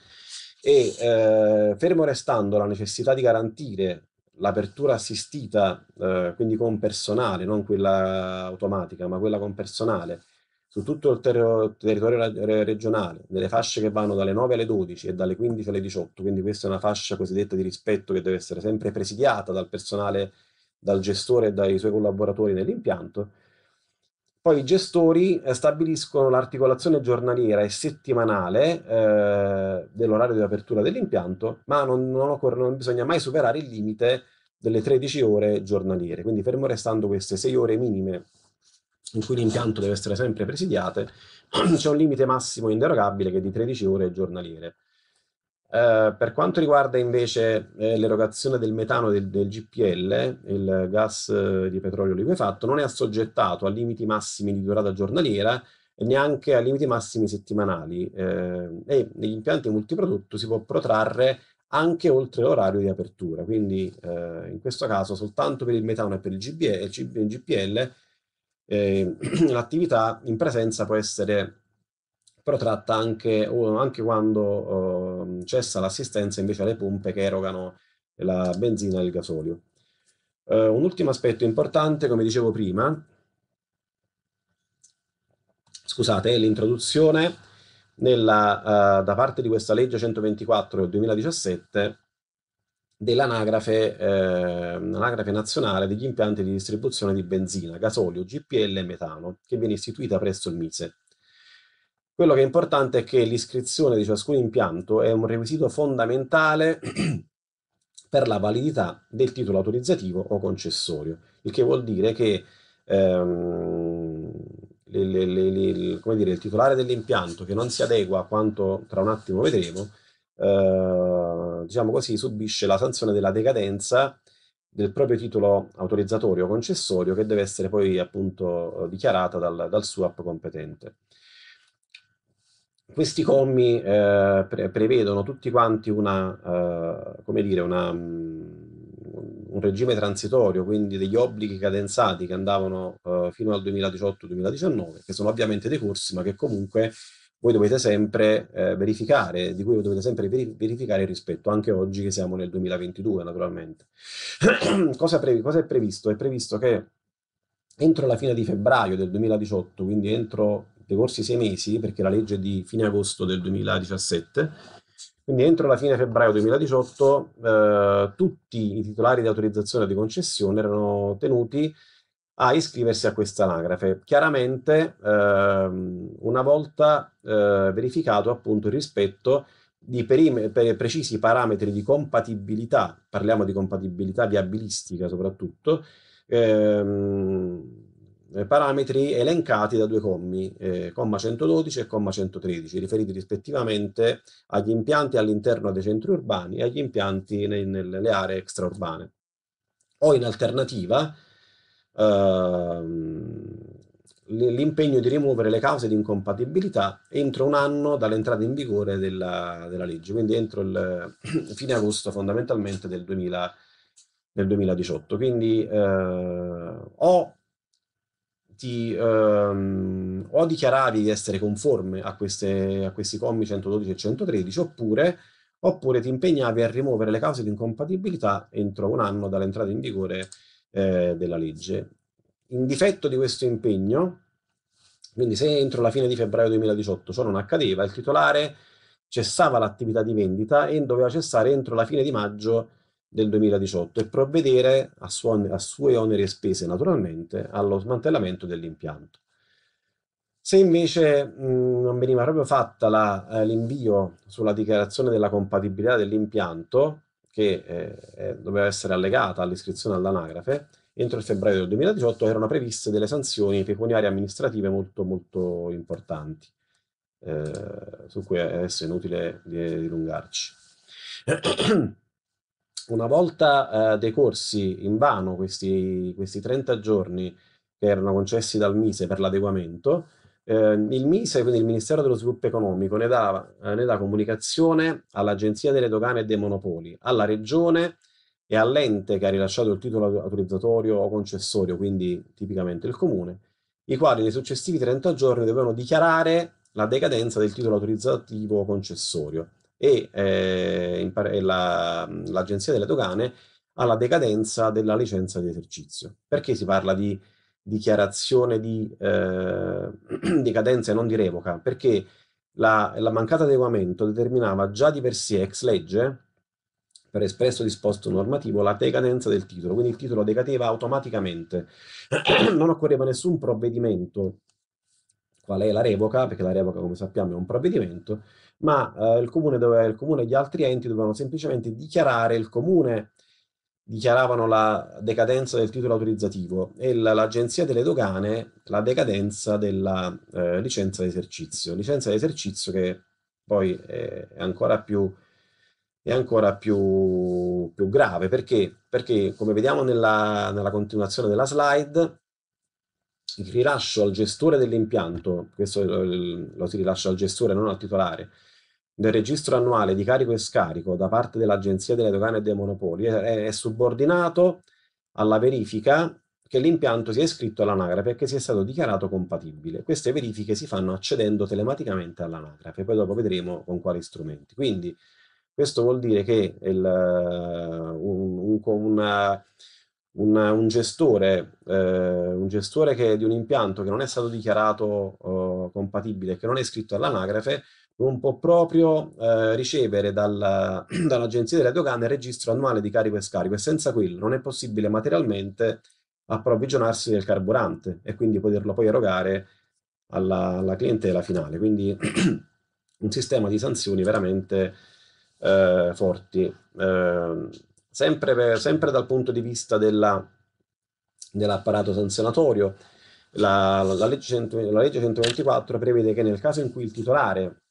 e eh, fermo restando la necessità di garantire l'apertura assistita, eh, quindi con personale, non quella automatica, ma quella con personale, su tutto il ter territorio regionale, nelle fasce che vanno dalle 9 alle 12 e dalle 15 alle 18, quindi questa è una fascia cosiddetta di rispetto che deve essere sempre presidiata dal personale, dal gestore e dai suoi collaboratori nell'impianto, poi i gestori eh, stabiliscono l'articolazione giornaliera e settimanale eh, dell'orario di apertura dell'impianto, ma non, non, occorre, non bisogna mai superare il limite delle 13 ore giornaliere. Quindi fermo restando queste 6 ore minime in cui l'impianto deve essere sempre presidiate, c'è un limite massimo inderogabile che è di 13 ore giornaliere. Eh, per quanto riguarda invece eh, l'erogazione del metano del, del, GPL, il gas eh, di petrolio liquefatto, non è assoggettato a limiti massimi di durata giornaliera e neanche a limiti massimi settimanali eh, e negli impianti multiprodotto si può protrarre anche oltre l'orario di apertura, quindi eh, in questo caso soltanto per il metano e per il GPL, GPL l'attività in presenza può essere però tratta anche, anche quando eh, cessa l'assistenza invece alle pompe che erogano la benzina e il gasolio. Eh, un ultimo aspetto importante, come dicevo prima, scusate, è l'introduzione nella, eh, da parte di questa legge 124 del 2017 dell'anagrafe eh, nazionale degli impianti di distribuzione di benzina, gasolio, GPL e metano, che viene istituita presso il MISE. Quello che è importante è che l'iscrizione di ciascun impianto è un requisito fondamentale per la validità del titolo autorizzativo o concessorio, il che vuol dire che ehm, le, le, le, come dire, il titolare dell'impianto che non si adegua a quanto tra un attimo vedremo, eh, diciamo così, subisce la sanzione della decadenza del proprio titolo autorizzatorio o concessorio che deve essere poi appunto dichiarata dal, dal SUAP competente. Questi commi eh, pre prevedono tutti quanti una, eh, come dire, una, mm, un regime transitorio, quindi degli obblighi cadenzati che andavano eh, fino al 2018-2019, che sono ovviamente dei corsi, ma che comunque voi dovete sempre eh, verificare, di cui dovete sempre verificare il rispetto, anche oggi che siamo nel 2022 naturalmente. cosa, cosa, è previsto? È previsto che entro la fine di febbraio del 2018, quindi entro decorsi sei mesi, perché la legge è di fine agosto del 2017, quindi entro la fine febbraio 2018 eh, tutti i titolari di autorizzazione di concessione erano tenuti a iscriversi a questa anagrafe. Chiaramente ehm, una volta eh, verificato appunto il rispetto di per precisi parametri di compatibilità, parliamo di compatibilità viabilistica soprattutto, ehm, eh, parametri elencati da due commi, eh, comma 112 e comma 113, riferiti rispettivamente agli impianti all'interno dei centri urbani e agli impianti nei, nelle aree extraurbane. O in alternativa ehm, l'impegno di rimuovere le cause di incompatibilità entro un anno dall'entrata in vigore della, della legge, quindi entro il fine agosto fondamentalmente del, 2000, del 2018. Quindi eh, o ti, ehm, o dichiaravi di essere conforme a, queste, a questi commi 112 e 113 oppure, oppure, ti impegnavi a rimuovere le cause di incompatibilità entro un anno dall'entrata in vigore eh, della legge. In difetto di questo impegno, quindi se entro la fine di febbraio 2018 ciò non accadeva, il titolare cessava l'attività di vendita e doveva cessare entro la fine di maggio del 2018 e provvedere a, suon, a sue oneri e spese naturalmente allo smantellamento dell'impianto. Se invece mh, non veniva proprio fatta eh, l'invio eh, sulla dichiarazione della compatibilità dell'impianto, che eh, doveva essere allegata all'iscrizione all'anagrafe, entro il febbraio del 2018 erano previste delle sanzioni pecuniarie amministrative molto molto importanti, eh, su cui adesso è inutile dilungarci. una volta eh, decorsi in vano questi, questi 30 giorni che erano concessi dal Mise per l'adeguamento, eh, il MISE, quindi il Ministero dello Sviluppo Economico, ne dà, eh, ne dà comunicazione all'Agenzia delle Dogane e dei Monopoli, alla Regione e all'ente che ha rilasciato il titolo autorizzatorio o concessorio, quindi tipicamente il Comune, i quali nei successivi 30 giorni dovevano dichiarare la decadenza del titolo autorizzativo o concessorio e eh, l'Agenzia la, delle Dogane alla decadenza della licenza di esercizio. Perché si parla di dichiarazione di eh, decadenza e non di revoca? Perché la, la mancata adeguamento determinava già di per sé ex legge, per espresso disposto normativo, la decadenza del titolo, quindi il titolo decadeva automaticamente. non occorreva nessun provvedimento, qual è la revoca, perché la revoca come sappiamo è un provvedimento, ma eh, il, comune doveva, il comune e gli altri enti dovevano semplicemente dichiarare il comune dichiaravano la decadenza del titolo autorizzativo e l'agenzia delle dogane la decadenza della eh, licenza di esercizio. Licenza di esercizio che poi è ancora più, è ancora più, più grave perché, perché, come vediamo nella, nella continuazione della slide, il rilascio al gestore dell'impianto, questo lo, lo si rilascia al gestore, non al titolare, del registro annuale di carico e scarico da parte dell'Agenzia delle Dogane e dei Monopoli è, è subordinato alla verifica che l'impianto sia iscritto all'anagrafe e che sia stato dichiarato compatibile. Queste verifiche si fanno accedendo telematicamente all'anagrafe, poi dopo vedremo con quali strumenti. Quindi questo vuol dire che il, eh, un, un, una, una, un, gestore, eh, un gestore che, di un impianto che non è stato dichiarato eh, compatibile, che non è iscritto all'anagrafe, non può proprio eh, ricevere dal, dall'Agenzia delle Dogane il registro annuale di carico e scarico e senza quello non è possibile materialmente approvvigionarsi del carburante e quindi poterlo poi erogare alla, alla clientela finale. Quindi un sistema di sanzioni veramente eh, forti. Eh, sempre, per, sempre, dal punto di vista dell'apparato dell sanzionatorio, la, la, legge 100, la legge 124 prevede che nel caso in cui il titolare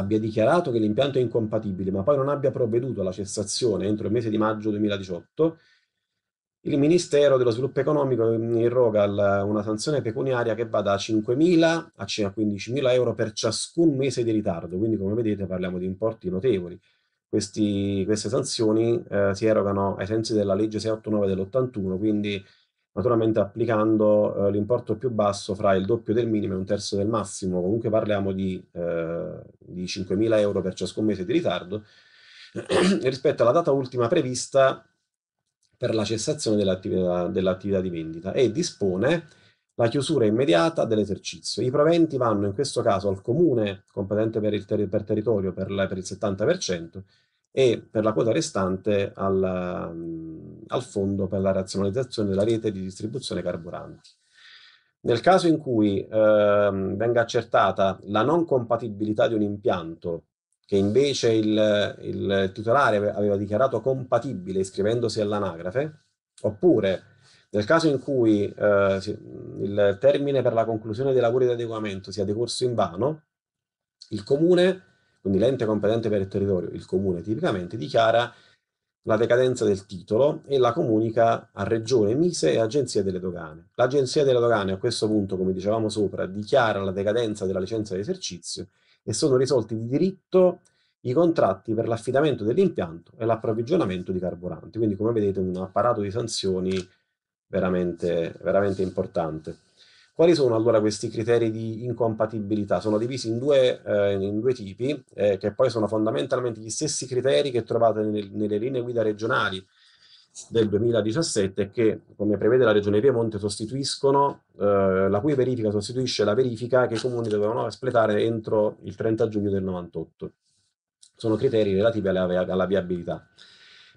abbia dichiarato che l'impianto è incompatibile, ma poi non abbia provveduto alla cessazione entro il mese di maggio 2018, il Ministero dello Sviluppo Economico mm, irroga una sanzione pecuniaria che va da 5.000 a 15.000 euro per ciascun mese di ritardo, quindi come vedete parliamo di importi notevoli. Questi, queste sanzioni eh, si erogano ai sensi della legge 689 dell'81, quindi naturalmente applicando eh, l'importo più basso fra il doppio del minimo e un terzo del massimo, comunque parliamo di, eh, di 5.000 euro per ciascun mese di ritardo, rispetto alla data ultima prevista per la cessazione dell'attività, dell'attività di vendita e dispone la chiusura immediata dell'esercizio. I proventi vanno in questo caso al comune competente per, ter- per territorio per, la, per il 70%, e per la quota restante al, mm, al fondo per la razionalizzazione della rete di distribuzione carburanti. Nel caso in cui eh, venga accertata la non compatibilità di un impianto che invece il, il titolare aveva dichiarato compatibile iscrivendosi all'anagrafe, oppure nel caso in cui eh, il termine per la conclusione dei lavori di adeguamento sia decorso in vano, il comune quindi l'ente competente per il territorio, il comune tipicamente, dichiara la decadenza del titolo e la comunica a Regione, Mise e Agenzia delle Dogane. L'Agenzia delle Dogane a questo punto, come dicevamo sopra, dichiara la decadenza della licenza di esercizio e sono risolti di diritto i contratti per l'affidamento dell'impianto e l'approvvigionamento di carburanti. Quindi come vedete un apparato di sanzioni veramente, veramente importante. Quali sono allora questi criteri di incompatibilità? Sono divisi in due, eh, in due tipi, eh, che poi sono fondamentalmente gli stessi criteri che trovate nel, nelle linee guida regionali del 2017 che, come prevede la Regione Piemonte, sostituiscono, eh, la cui verifica sostituisce la verifica che i comuni dovevano espletare entro il 30 giugno del 98. Sono criteri relativi alla, alla viabilità.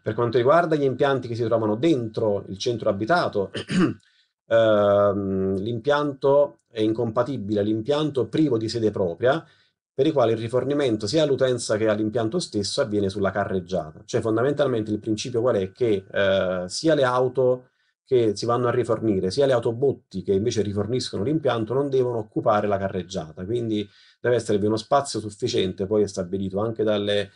Per quanto riguarda gli impianti che si trovano dentro il centro abitato, Ehm, l'impianto è incompatibile, l'impianto privo di sede propria, per i quali il rifornimento sia all'utenza che all'impianto stesso avviene sulla carreggiata. Cioè fondamentalmente il principio qual è? Che eh, sia le auto che si vanno a rifornire, sia le autobotti che invece riforniscono l'impianto non devono occupare la carreggiata, quindi deve esservi uno spazio sufficiente, poi è stabilito anche dalle,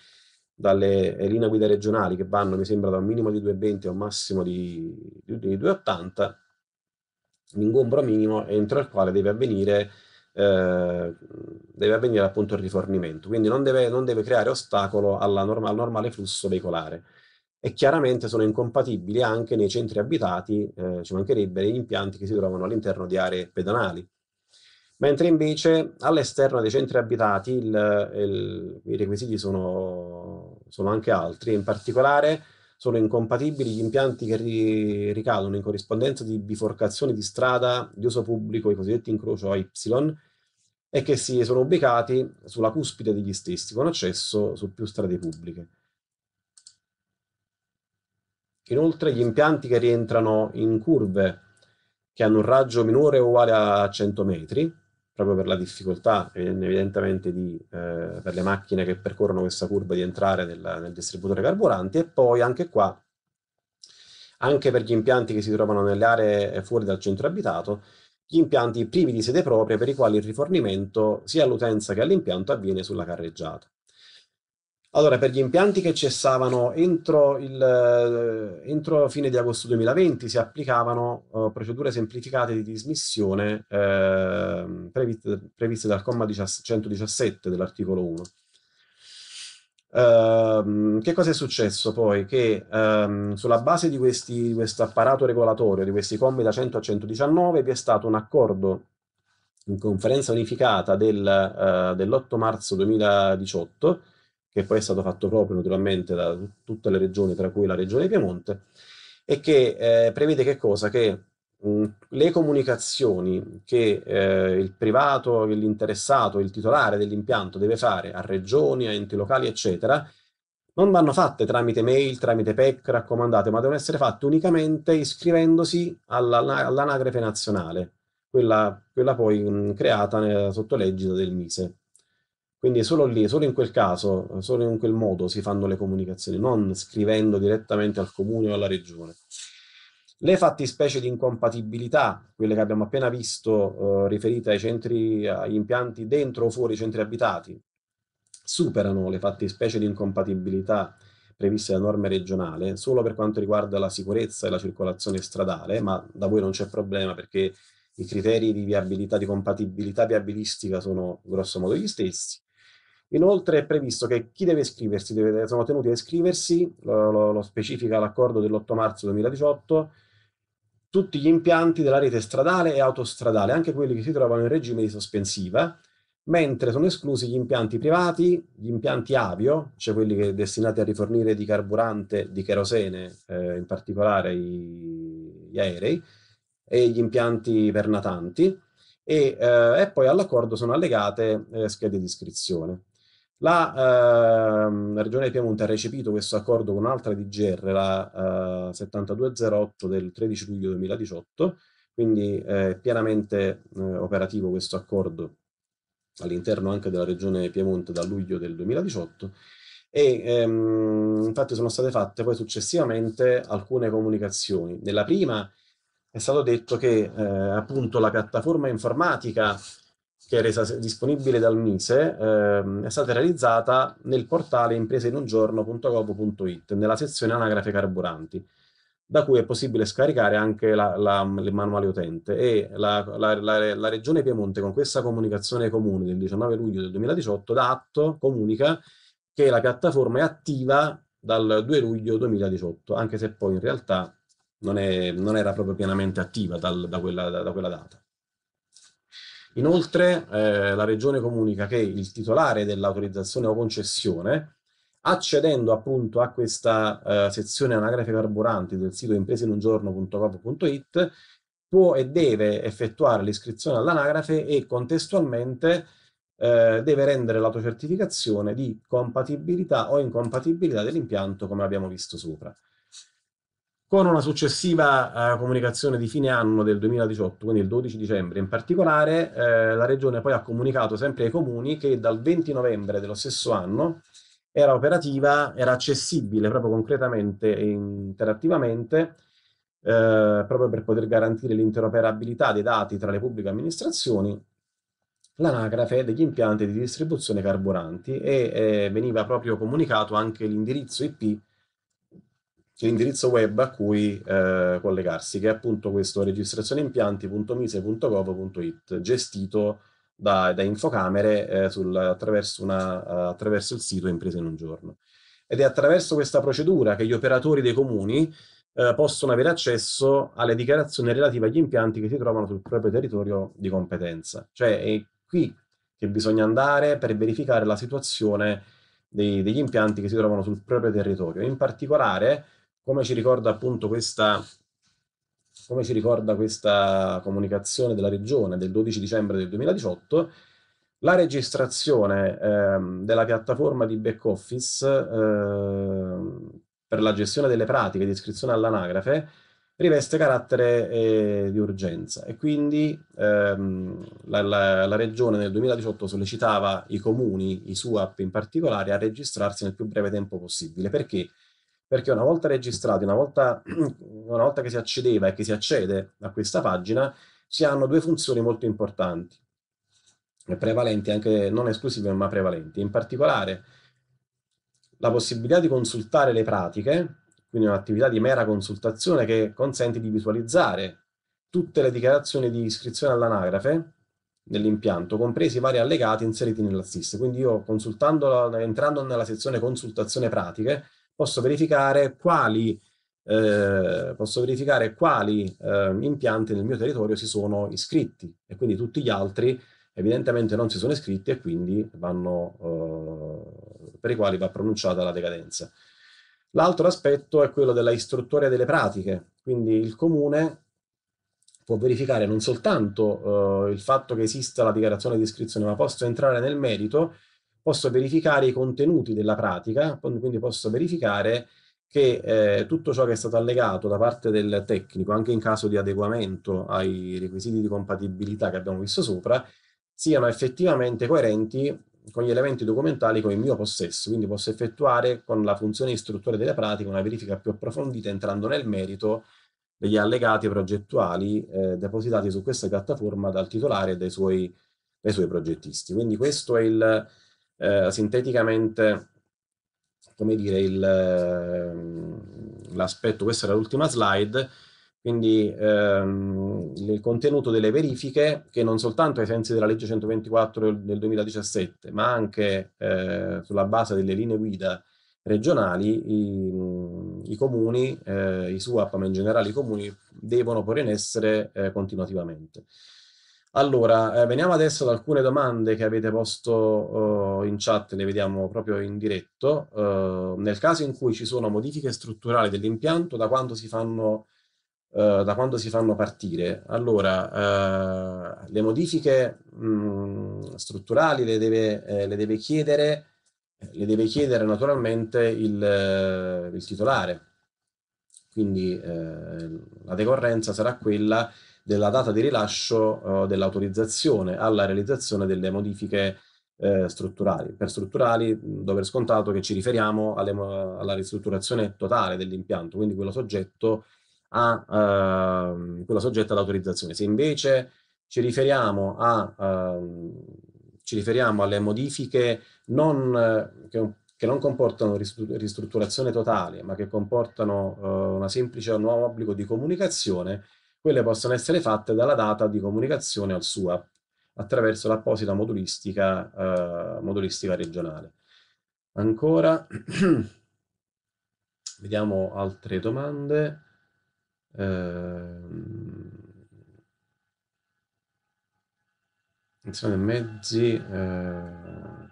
dalle eh, linee guida regionali che vanno, mi sembra, da un minimo di 2,20 a un massimo di, di 2,80, l'ingombro minimo entro il quale deve avvenire, eh, deve avvenire appunto il rifornimento, quindi non deve, non deve creare ostacolo norma, al normale flusso veicolare e chiaramente sono incompatibili anche nei centri abitati, eh, ci mancherebbe gli impianti che si trovano all'interno di aree pedonali. Mentre invece all'esterno dei centri abitati il, il, i requisiti sono, sono, anche altri, in particolare sono incompatibili gli impianti che ri- ricadono in corrispondenza di biforcazioni di strada di uso pubblico, i cosiddetti incrocio AY, e che si sono ubicati sulla cuspide degli stessi, con accesso su più strade pubbliche. Inoltre gli impianti che rientrano in curve che hanno un raggio minore o uguale a 100 metri, proprio per la difficoltà evidentemente di, eh, per le macchine che percorrono questa curva di entrare nel, nel, distributore carburanti e poi anche qua, anche per gli impianti che si trovano nelle aree eh, fuori dal centro abitato, gli impianti privi di sede propria per i quali il rifornimento sia all'utenza che all'impianto avviene sulla carreggiata. Allora, per gli impianti che cessavano entro, il, eh, entro fine di agosto 2020 si applicavano uh, procedure semplificate di dismissione eh, previste, previste, dal comma 117 dell'articolo 1. Uh, ehm, che cosa è successo poi? Che um, sulla base di questo apparato regolatorio, di questi commi da 100 a 119, vi è stato un accordo in conferenza unificata del, uh, eh, dell'8 marzo 2018 che poi è stato fatto proprio naturalmente da tutte le regioni, tra cui la regione Piemonte, e che eh, prevede che cosa? Che mh, le comunicazioni che eh, il privato, l'interessato, il titolare dell'impianto deve fare a regioni, a enti locali, eccetera, non vanno fatte tramite mail, tramite PEC, raccomandate, ma devono essere fatte unicamente iscrivendosi all'anagrafe alla, all nazionale, quella, quella poi mh, creata nella, sotto legge del MISE. Quindi solo lì, solo in quel caso, solo in quel modo si fanno le comunicazioni, non scrivendo direttamente al comune o alla regione. Le fattispecie di incompatibilità, quelle che abbiamo appena visto eh, riferite ai centri, agli impianti dentro o fuori i centri abitati, superano le fattispecie di incompatibilità previste da norme regionale solo per quanto riguarda la sicurezza e la circolazione stradale, ma da voi non c'è problema perché i criteri di viabilità, di compatibilità viabilistica sono grossomodo gli stessi. Inoltre è previsto che chi deve iscriversi, deve, sono tenuti a iscriversi, lo, lo, lo specifica l'accordo dell'8 marzo 2018, tutti gli impianti della rete stradale e autostradale, anche quelli che si trovano in regime di sospensiva, mentre sono esclusi gli impianti privati, gli impianti avio, cioè quelli che, destinati a rifornire di carburante, di cherosene, eh, in particolare i, gli aerei, e gli impianti per natanti, e, eh, e poi all'accordo sono allegate eh, schede di iscrizione. La, ehm, Regione Piemonte ha recepito questo accordo con un'altra DGR, la eh, 7208 del 13 luglio 2018, quindi eh, è pienamente eh, operativo questo accordo all'interno anche della Regione Piemonte da luglio del 2018 e ehm, infatti sono state fatte poi successivamente alcune comunicazioni. Nella prima è stato detto che eh, appunto la piattaforma informatica che è resa disponibile dal Mise, ehm, è stata realizzata nel portale impreseinungiorno.gov.it, nella sezione anagrafe carburanti, da cui è possibile scaricare anche la, la, il manuale utente. E la, la, Regione Piemonte, con questa comunicazione comune del 19 luglio del 2018, dà atto, comunica, che la piattaforma è attiva dal 2 luglio 2018, anche se poi in realtà non, è, non era proprio pienamente attiva dal, da, quella, da, da quella data. Inoltre eh, la Regione comunica che il titolare dell'autorizzazione o concessione, accedendo appunto a questa eh, sezione anagrafe carburanti del sito impresenungiorno.gov.it, può e deve effettuare l'iscrizione all'anagrafe e contestualmente eh, deve rendere l'autocertificazione di compatibilità o incompatibilità dell'impianto come abbiamo visto sopra con una successiva eh, comunicazione di fine anno del 2018, quindi il 12 dicembre in particolare, eh, la Regione poi ha comunicato sempre ai comuni che dal 20 novembre dello stesso anno era operativa, era accessibile proprio concretamente e interattivamente, eh, proprio per poter garantire l'interoperabilità dei dati tra le pubbliche amministrazioni, l'anagrafe degli impianti di distribuzione carburanti e eh, veniva proprio comunicato anche l'indirizzo IP l'indirizzo web a cui eh, collegarsi, che è appunto questo registrazioneimpianti.mise.gov.it, gestito da, da infocamere eh, sul, attraverso, una, attraverso, il sito Imprese in un giorno. Ed è attraverso questa procedura che gli operatori dei comuni eh, possono avere accesso alle dichiarazioni relative agli impianti che si trovano sul proprio territorio di competenza. Cioè è qui che bisogna andare per verificare la situazione dei, degli impianti che si trovano sul proprio territorio. In particolare come ci ricorda appunto questa, ricorda questa comunicazione della Regione del 12 dicembre del 2018, la registrazione ehm, della piattaforma di back office ehm, per la gestione delle pratiche di iscrizione all'anagrafe riveste carattere eh, di urgenza e quindi ehm, la, la, la, Regione nel 2018 sollecitava i comuni, i SUAP in particolare, a registrarsi nel più breve tempo possibile. Perché? perché una volta registrati, una volta, una volta che si accedeva e che si accede a questa pagina, si hanno due funzioni molto importanti, prevalenti, anche non esclusive, ma prevalenti. In particolare, la possibilità di consultare le pratiche, quindi un'attività di mera consultazione che consente di visualizzare tutte le dichiarazioni di iscrizione all'anagrafe nell'impianto, compresi i vari allegati inseriti nell'assist. Quindi io consultando, entrando nella sezione consultazione pratiche, posso verificare quali, eh, posso verificare quali eh, impianti nel mio territorio si sono iscritti e quindi tutti gli altri evidentemente non si sono iscritti e quindi vanno, eh, per i quali va pronunciata la decadenza. L'altro aspetto è quello della istruttoria delle pratiche, quindi il comune può verificare non soltanto eh, il fatto che esista la dichiarazione di iscrizione, ma posso entrare nel merito posso verificare i contenuti della pratica, quindi posso verificare che eh, tutto ciò che è stato allegato da parte del tecnico, anche in caso di adeguamento ai requisiti di compatibilità che abbiamo visto sopra, siano effettivamente coerenti con gli elementi documentali con il mio possesso, quindi posso effettuare con la funzione istruttore delle pratiche una verifica più approfondita entrando nel merito degli allegati progettuali eh, depositati su questa piattaforma dal titolare e dai suoi, dai suoi progettisti. Quindi questo è il, eh, sinteticamente, come dire, ehm, l'aspetto, questa era l'ultima slide, quindi ehm, il contenuto delle verifiche che non soltanto ai sensi della legge 124 del 2017, ma anche eh, sulla base delle linee guida regionali, i, i comuni, eh, i SUAP, ma in generale i comuni, devono porre in essere eh, continuativamente. Allora, eh, veniamo adesso ad alcune domande che avete posto uh, in chat, le vediamo proprio in diretto. Uh, nel caso in cui ci sono modifiche strutturali dell'impianto, da quando si fanno eh, da quando si fanno partire. Allora, eh, le modifiche mh, mm, strutturali le deve, eh, le deve, chiedere, le deve chiedere naturalmente il, il titolare. Quindi la decorrenza sarà quella della data di rilascio eh, dell'autorizzazione alla realizzazione delle modifiche eh, strutturali. Per strutturali do per scontato che ci riferiamo alle, alla ristrutturazione totale dell'impianto, quindi quello soggetto a eh, quella soggetta all'autorizzazione. Se invece ci riferiamo, a, ehm, ci riferiamo alle modifiche non, eh, che un che non comportano ristrutturazione totale, ma che comportano eh, una semplice nuovo obbligo di comunicazione, quelle possono essere fatte dalla data di comunicazione al SUAP attraverso l'apposita modulistica, eh, modulistica regionale. Ancora, vediamo altre domande. Eh, mezzi. Eh,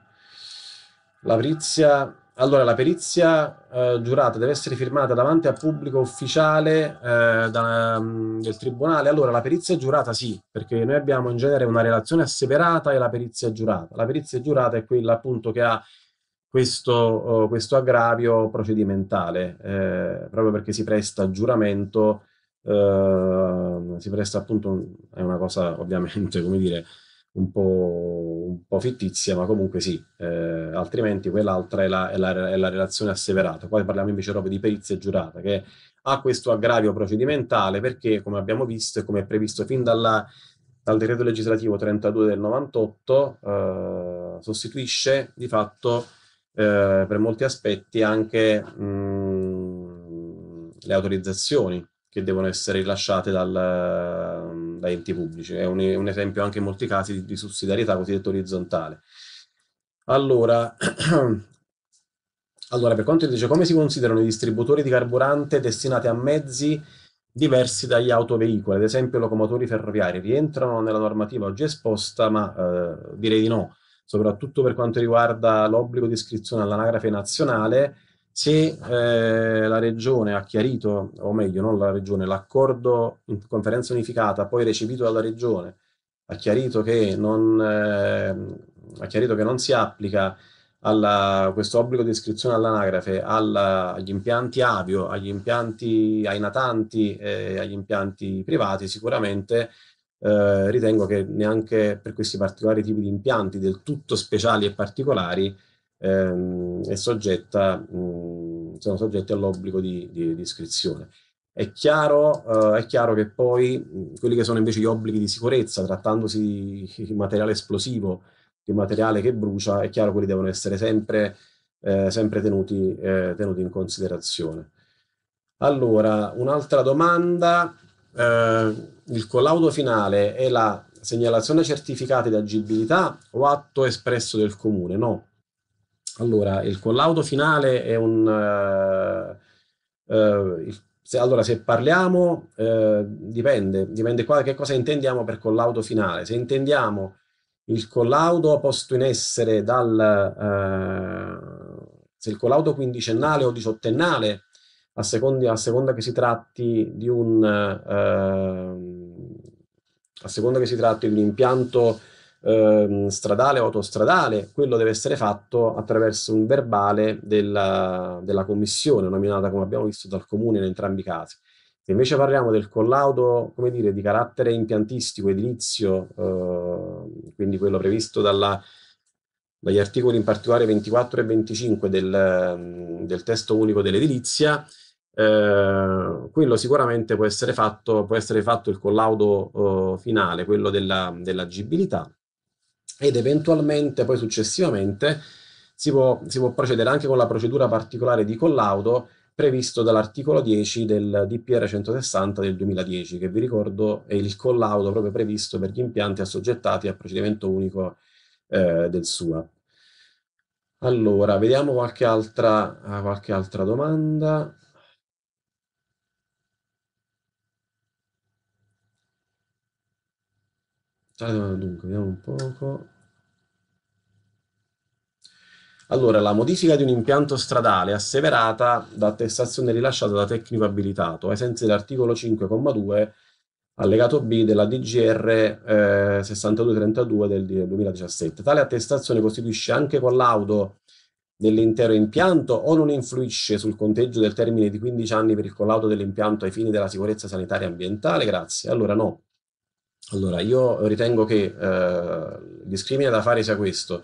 L'Aprizia allora, la perizia eh, giurata deve essere firmata davanti al pubblico ufficiale eh, da, mm, del tribunale. Allora, la perizia giurata sì, perché noi abbiamo in genere una relazione asseverata e la perizia giurata. La perizia giurata è quella appunto che ha questo, oh, questo aggravio procedimentale, eh, proprio perché si presta giuramento, eh, si presta appunto, è una cosa ovviamente, come dire, un po', un po', fittizia, ma comunque sì, eh, altrimenti quell'altra è la, è, la, è la, relazione asseverata. Poi parliamo invece proprio di perizia giurata, che ha questo aggravio procedimentale perché, come abbiamo visto e come è previsto fin dalla, dal decreto legislativo 32 del 98, eh, sostituisce di fatto eh, per molti aspetti anche mh, mm, le autorizzazioni che devono essere rilasciate dal, da enti pubblici. È un, un, esempio anche in molti casi di, di sussidiarietà cosiddetta orizzontale. Allora, allora, per quanto dice, come si considerano i distributori di carburante destinati a mezzi diversi dagli autoveicoli, ad esempio locomotori ferroviari, rientrano nella normativa oggi esposta, ma eh, direi di no, soprattutto per quanto riguarda l'obbligo di iscrizione all'anagrafe nazionale, se eh, la regione ha chiarito, o meglio, non la regione, l'accordo in conferenza unificata, poi recepito dalla regione, ha chiarito che non, eh, chiarito che non si applica alla, questo obbligo di iscrizione all'anagrafe alla, agli impianti avio, agli impianti, ai natanti e eh, agli impianti privati, sicuramente eh, ritengo che neanche per questi particolari tipi di impianti del tutto speciali e particolari ehm, è soggetta, mh, sono soggetti all'obbligo di, di, di iscrizione. È chiaro, eh, è chiaro, che poi quelli che sono invece gli obblighi di sicurezza, trattandosi di materiale esplosivo, di materiale che brucia, è chiaro che quelli devono essere sempre, eh, sempre tenuti, eh, tenuti, in considerazione. Allora, un'altra domanda, eh, il collaudo finale è la segnalazione certificata di agibilità o atto espresso del comune? No, allora, il collaudo finale è un... Eh, eh, se, allora, se parliamo, eh, dipende, dipende qua che cosa intendiamo per collaudo finale. Se intendiamo il collaudo posto in essere dal... Eh, se il collaudo quindicennale o diciottennale, a, secondi, a seconda che si tratti di un... Eh, a seconda che si tratti di un impianto eh, stradale o autostradale, quello deve essere fatto attraverso un verbale della, della commissione, nominata come abbiamo visto dal comune in entrambi i casi. Se invece parliamo del collaudo, come dire, di carattere impiantistico, edilizio, eh, quindi quello previsto dalla, dagli articoli in particolare 24 e 25 del, del testo unico dell'edilizia, eh, quello sicuramente può essere fatto, può essere fatto il collaudo eh, finale, quello dell'agibilità, ed eventualmente poi successivamente si può, si può procedere anche con la procedura particolare di collaudo previsto dall'articolo 10 del DPR 160 del 2010, che vi ricordo è il collaudo proprio previsto per gli impianti assoggettati al procedimento unico eh, del SUA. Allora, vediamo qualche altra, qualche altra domanda. dunque, vediamo un poco. Allora, la modifica di un impianto stradale asseverata da attestazione rilasciata da tecnico abilitato, ai sensi dell'articolo 5,2 allegato B della DGR eh, 6232 del 2017. Tale attestazione costituisce anche collaudo dell'intero impianto o non influisce sul conteggio del termine di 15 anni per il collaudo dell'impianto ai fini della sicurezza sanitaria e ambientale? Grazie. Allora no, allora, io ritengo che eh, il discrimine da fare sia questo.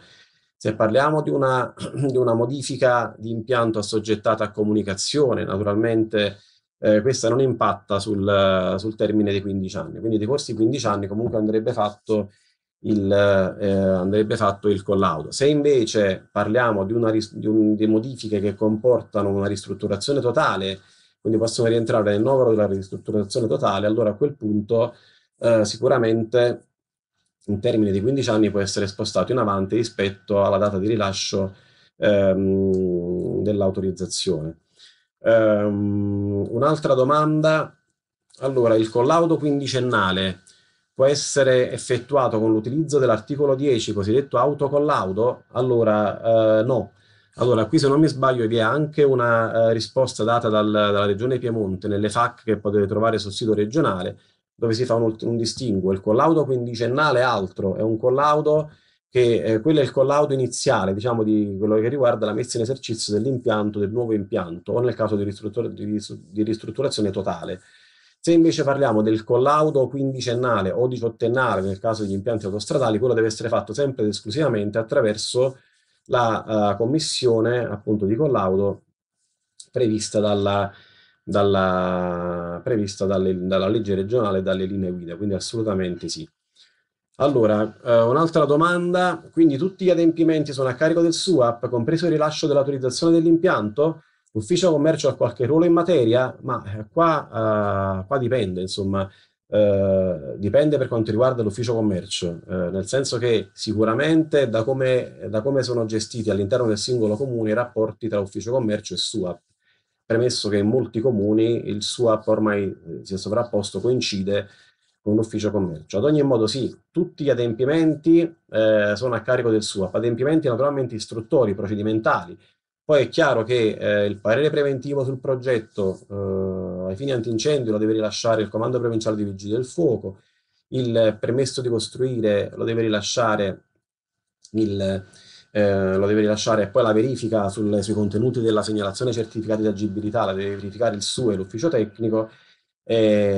Se parliamo di una, di una modifica di impianto assoggettata a comunicazione, naturalmente eh, questa non impatta sul, sul, termine dei 15 anni. Quindi dei corsi 15 anni comunque andrebbe fatto il, eh, andrebbe fatto il collaudo. Se invece parliamo di, una, di, un, di modifiche che comportano una ristrutturazione totale, quindi possono rientrare nel novero della ristrutturazione totale, allora a quel punto eh, sicuramente in termini di 15 anni può essere spostato in avanti rispetto alla data di rilascio ehm, dell'autorizzazione. Um, un'altra domanda, allora il collaudo quindicennale può essere effettuato con l'utilizzo dell'articolo 10 cosiddetto autocollaudo? Allora eh, no, allora, qui se non mi sbaglio vi è anche una eh, risposta data dal, dalla Regione Piemonte nelle FAC che potete trovare sul sito regionale dove si fa un, un distinguo. Il collaudo quindicennale è altro, è un collaudo che eh, quello è il collaudo iniziale, diciamo, di quello che riguarda la messa in esercizio dell'impianto, del nuovo impianto, o nel caso di, ristruttura, di, di ristrutturazione totale. Se invece parliamo del collaudo quindicennale o diciottennale, nel caso degli impianti autostradali, quello deve essere fatto sempre ed esclusivamente attraverso la uh, commissione appunto di collaudo prevista dalla dalla, previsto dalle, dalla legge regionale e dalle linee guida, quindi assolutamente sì. Allora, eh, un'altra domanda, quindi tutti gli adempimenti sono a carico del SUAP, compreso il rilascio dell'autorizzazione dell'impianto? L'ufficio commercio ha qualche ruolo in materia? Ma eh, qua, eh, qua, dipende, insomma, eh, dipende per quanto riguarda l'ufficio commercio, eh, nel senso che sicuramente da come, da come sono gestiti all'interno del singolo comune i rapporti tra ufficio commercio e SUAP premesso che in molti comuni il SWAP ormai eh, si è sovrapposto, coincide con l'ufficio commercio. Ad ogni modo sì, tutti gli adempimenti eh, sono a carico del SWAP, adempimenti naturalmente istruttori, procedimentali. Poi è chiaro che eh, il parere preventivo sul progetto eh, ai fini antincendio lo deve rilasciare il Comando Provinciale di Vigili del Fuoco, il permesso di costruire lo deve rilasciare il, eh, lo deve rilasciare poi la verifica sul, sui contenuti della segnalazione certificati di agibilità, la deve verificare il SUE, l'ufficio tecnico e,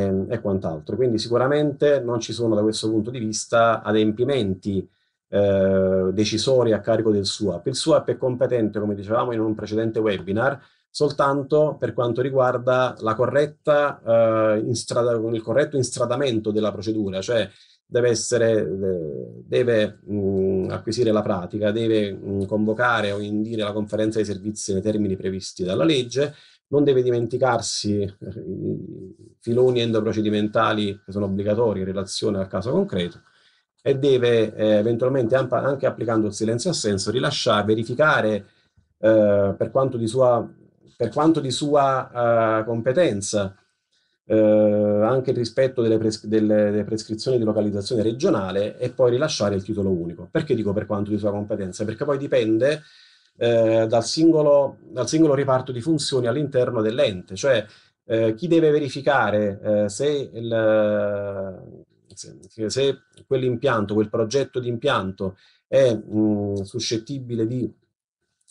ehm, e, quant'altro. Quindi sicuramente non ci sono da questo punto di vista adempimenti eh, decisori a carico del SUAP. Il SUAP è competente, come dicevamo in un precedente webinar, soltanto per quanto riguarda la corretta, eh, instrada, il corretto instradamento della procedura, cioè deve, essere, eh, deve mh, mm, acquisire la pratica, deve mh, mm, convocare o indire la conferenza dei servizi nei termini previsti dalla legge, non deve dimenticarsi eh, i filoni endoprocedimentali che sono obbligatori in relazione al caso concreto e deve eh, eventualmente anche applicando il silenzio assenso rilasciare, verificare eh, per quanto di sua, quanto di sua eh, competenza eh, anche il rispetto delle, pres delle, delle, prescrizioni di localizzazione regionale e poi rilasciare il titolo unico. Perché dico per quanto di sua competenza? Perché poi dipende eh, dal, singolo, dal, singolo, riparto di funzioni all'interno dell'ente, cioè eh, chi deve verificare eh, se, il, se, se quell'impianto, quel progetto di impianto è mh, suscettibile di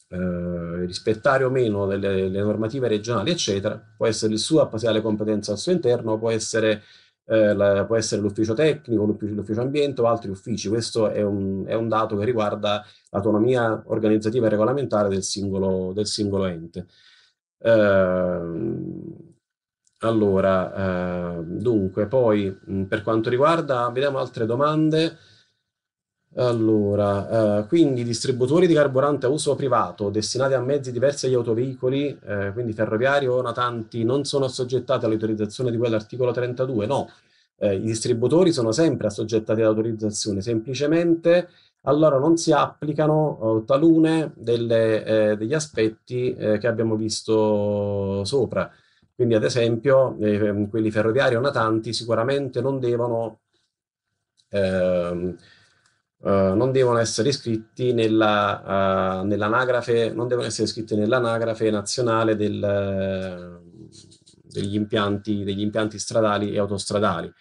eh, rispettare o meno delle, le normative regionali, eccetera, può essere il suo a passare competenze al suo interno, può essere, eh, la, può essere l'ufficio tecnico, l'ufficio, l'ufficio, ambiente o altri uffici. Questo è un, è un, dato che riguarda l'autonomia organizzativa e regolamentare del singolo, del singolo ente. Eh, allora, ehm, dunque, poi mh, per quanto riguarda, vediamo altre domande. Allora, eh, quindi distributori di carburante a uso privato destinati a mezzi diversi agli autoveicoli, eh, quindi ferroviari o natanti, non sono assoggettati all'autorizzazione di quell'articolo 32? No, eh, i distributori sono sempre assoggettati all'autorizzazione, semplicemente allora non si applicano eh, talune delle, eh, degli aspetti eh, che abbiamo visto sopra. Quindi ad esempio ehm, quelli ferroviari o natanti sicuramente non devono... Eh, eh, non devono essere iscritti nella, uh, nell'anagrafe, non nazionale del, degli, impianti, degli, impianti, stradali e autostradali.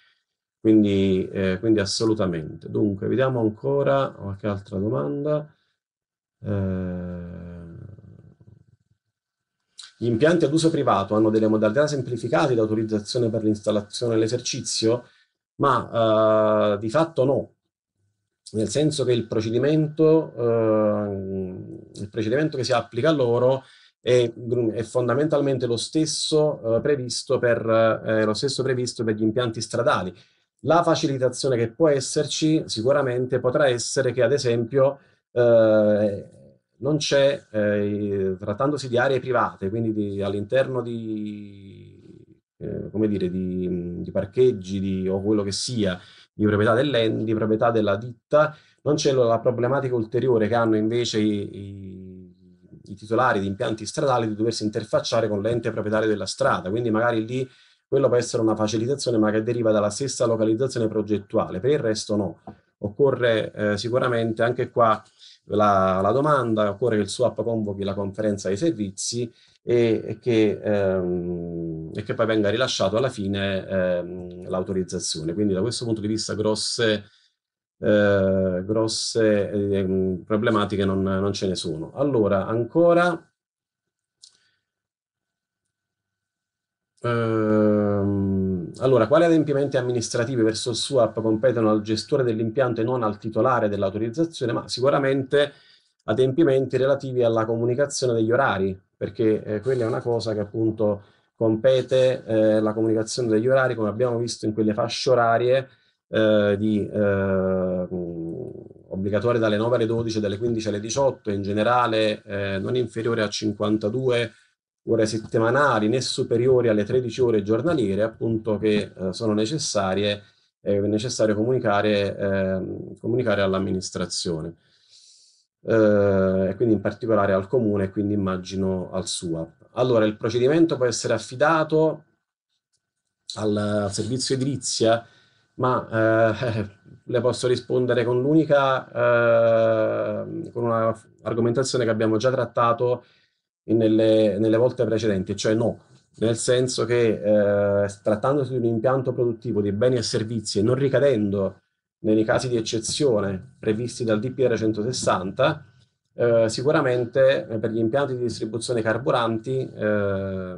Quindi, eh, quindi, assolutamente. Dunque, vediamo ancora qualche altra domanda. Eh, gli impianti ad uso privato hanno delle modalità semplificate di autorizzazione per l'installazione e l'esercizio? Ma di fatto no, nel senso che il procedimento, eh, il procedimento che si applica a loro è, è fondamentalmente lo stesso, eh, previsto per, eh, lo stesso previsto per gli impianti stradali. La facilitazione che può esserci sicuramente potrà essere che ad esempio eh, non c'è, eh, trattandosi di aree private, quindi all'interno di, all eh, di, di parcheggi di, o quello che sia, di proprietà dell'ente, di proprietà della ditta, non c'è la problematica ulteriore che hanno invece i, i, i titolari di impianti stradali di doversi interfacciare con l'ente proprietario della strada, quindi magari lì quello può essere una facilitazione ma che deriva dalla stessa localizzazione progettuale, per il resto no. Occorre eh, sicuramente anche qua la, la, domanda, occorre che il SWAP convochi la conferenza dei servizi e, e, che, ehm, e che, poi venga rilasciato alla fine ehm, l'autorizzazione. Quindi da questo punto di vista grosse, eh, grosse eh, problematiche non, non ce ne sono. Allora, ancora... Um, allora, quali adempimenti amministrativi verso il SUAP competono al gestore dell'impianto e non al titolare dell'autorizzazione? Ma sicuramente adempimenti relativi alla comunicazione degli orari, perché eh, quella è una cosa che appunto compete eh, la comunicazione degli orari, come abbiamo visto in quelle fasce orarie eh, di, eh, obbligatorie dalle 9 alle 12, dalle 15 alle 18, in generale eh, non inferiore a 52 ore settimanali né superiori alle 13 ore giornaliere, appunto che eh, sono necessarie, è necessario comunicare, eh, comunicare all'amministrazione. Eh, quindi in particolare al comune quindi immagino al SUAP. Allora, il procedimento può essere affidato al, al servizio edilizia, ma eh, le posso rispondere con l'unica, eh, con una argomentazione che abbiamo già trattato nelle, nelle volte precedenti, cioè no, nel senso che eh, trattandosi di un impianto produttivo di beni e servizi e non ricadendo nei casi di eccezione previsti dal DPR 160, eh, sicuramente eh, per gli impianti di distribuzione carburanti eh,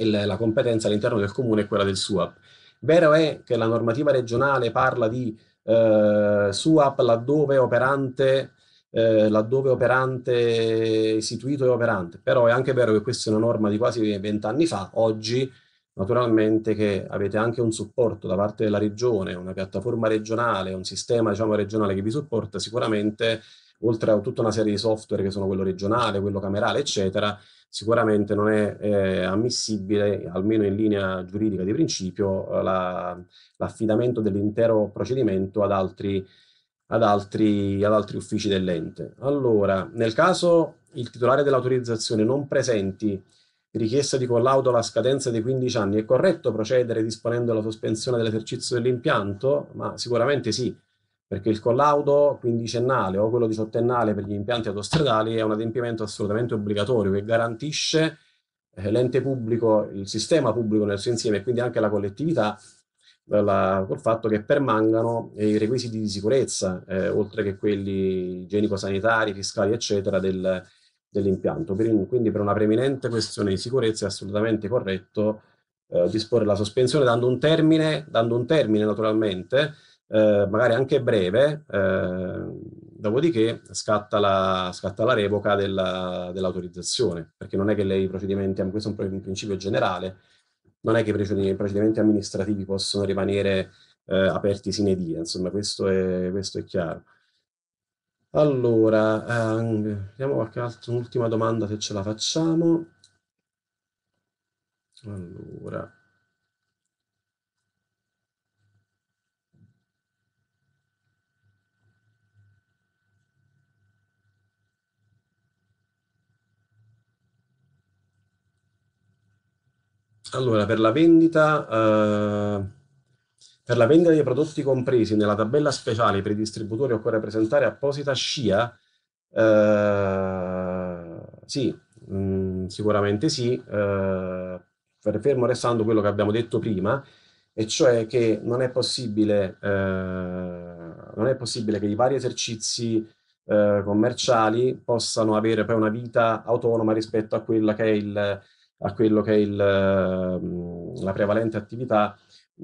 il, la competenza all'interno del comune è quella del SUAP. Vero è che la normativa regionale parla di eh, SUAP laddove operante eh, laddove operante, istituito e operante, però è anche vero che questa è una norma di quasi vent'anni fa, oggi naturalmente che avete anche un supporto da parte della regione, una piattaforma regionale, un sistema diciamo, regionale che vi supporta, sicuramente oltre a tutta una serie di software che sono quello regionale, quello camerale, eccetera, sicuramente non è eh, ammissibile, almeno in linea giuridica di principio, la, l'affidamento dell'intero procedimento ad altri ad altri, ad altri uffici dell'ente. Allora, nel caso il titolare dell'autorizzazione non presenti richiesta di collaudo alla scadenza dei 15 anni, è corretto procedere disponendo la sospensione dell'esercizio dell'impianto? Ma sicuramente sì, perché il collaudo quindicennale o quello diciottennale per gli impianti autostradali è un adempimento assolutamente obbligatorio che garantisce eh, l'ente pubblico, il sistema pubblico nel suo insieme e quindi anche la collettività dalla, col fatto che permangano i requisiti di sicurezza, eh, oltre che quelli igienico-sanitari, fiscali, eccetera, del, dell'impianto. Per, quindi per una preeminente questione di sicurezza è assolutamente corretto eh, disporre la sospensione dando un termine, dando un termine naturalmente, eh, magari anche breve, eh, dopodiché scatta la, scatta la revoca della, dell'autorizzazione, perché non è che lei i procedimenti, questo è un principio generale, non è che i procedimenti amministrativi possono rimanere eh, aperti sine die, insomma questo è, questo è chiaro. Allora, ehm, vediamo qualche altra, un'ultima domanda se ce la facciamo. Allora, Allora, per la vendita... Eh, per la vendita dei prodotti compresi nella tabella speciale per i distributori occorre presentare apposita scia? Eh, sì, mh, mm, sicuramente sì, eh, fermo restando quello che abbiamo detto prima, e cioè che non è possibile, eh, non è possibile che i vari esercizi eh, commerciali possano avere poi una vita autonoma rispetto a quella che è il a quello che è il, ehm, la prevalente attività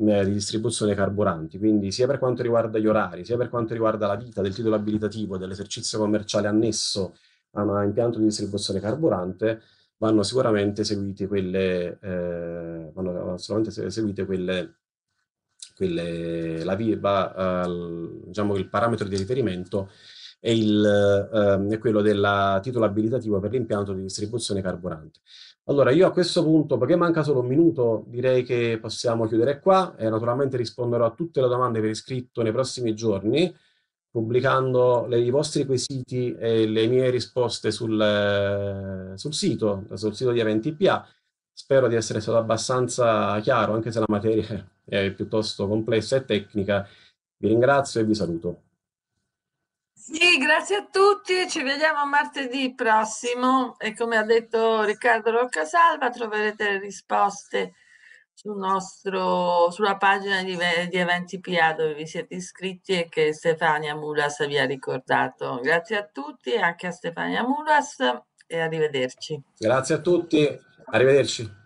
eh, di distribuzione carburanti, quindi sia per quanto riguarda gli orari, sia per quanto riguarda la vita del titolo abilitativo, dell'esercizio commerciale annesso a un impianto di distribuzione carburante, vanno sicuramente seguite quelle, eh, vanno sicuramente seguite quelle, quelle la VIBA, eh, diciamo il parametro di riferimento è, il, ehm, è quello del titolo abilitativo per l'impianto di distribuzione carburante. Allora, io a questo punto, perché manca solo un minuto, direi che possiamo chiudere qua e naturalmente risponderò a tutte le domande per iscritto nei prossimi giorni, pubblicando le, i vostri quesiti e le mie risposte sul, eh, sul sito, sul sito di Eventpa spero di essere stato abbastanza chiaro, anche se la materia è piuttosto complessa e tecnica. Vi ringrazio e vi saluto. Sì, grazie a tutti, ci vediamo martedì prossimo e come ha detto Riccardo Roccasalva troverete le risposte sul nostro, sulla pagina di, di Eventi PA dove vi siete iscritti e che Stefania Mulas vi ha ricordato. Grazie a tutti, anche a Stefania Mulas e arrivederci. Grazie a tutti, arrivederci.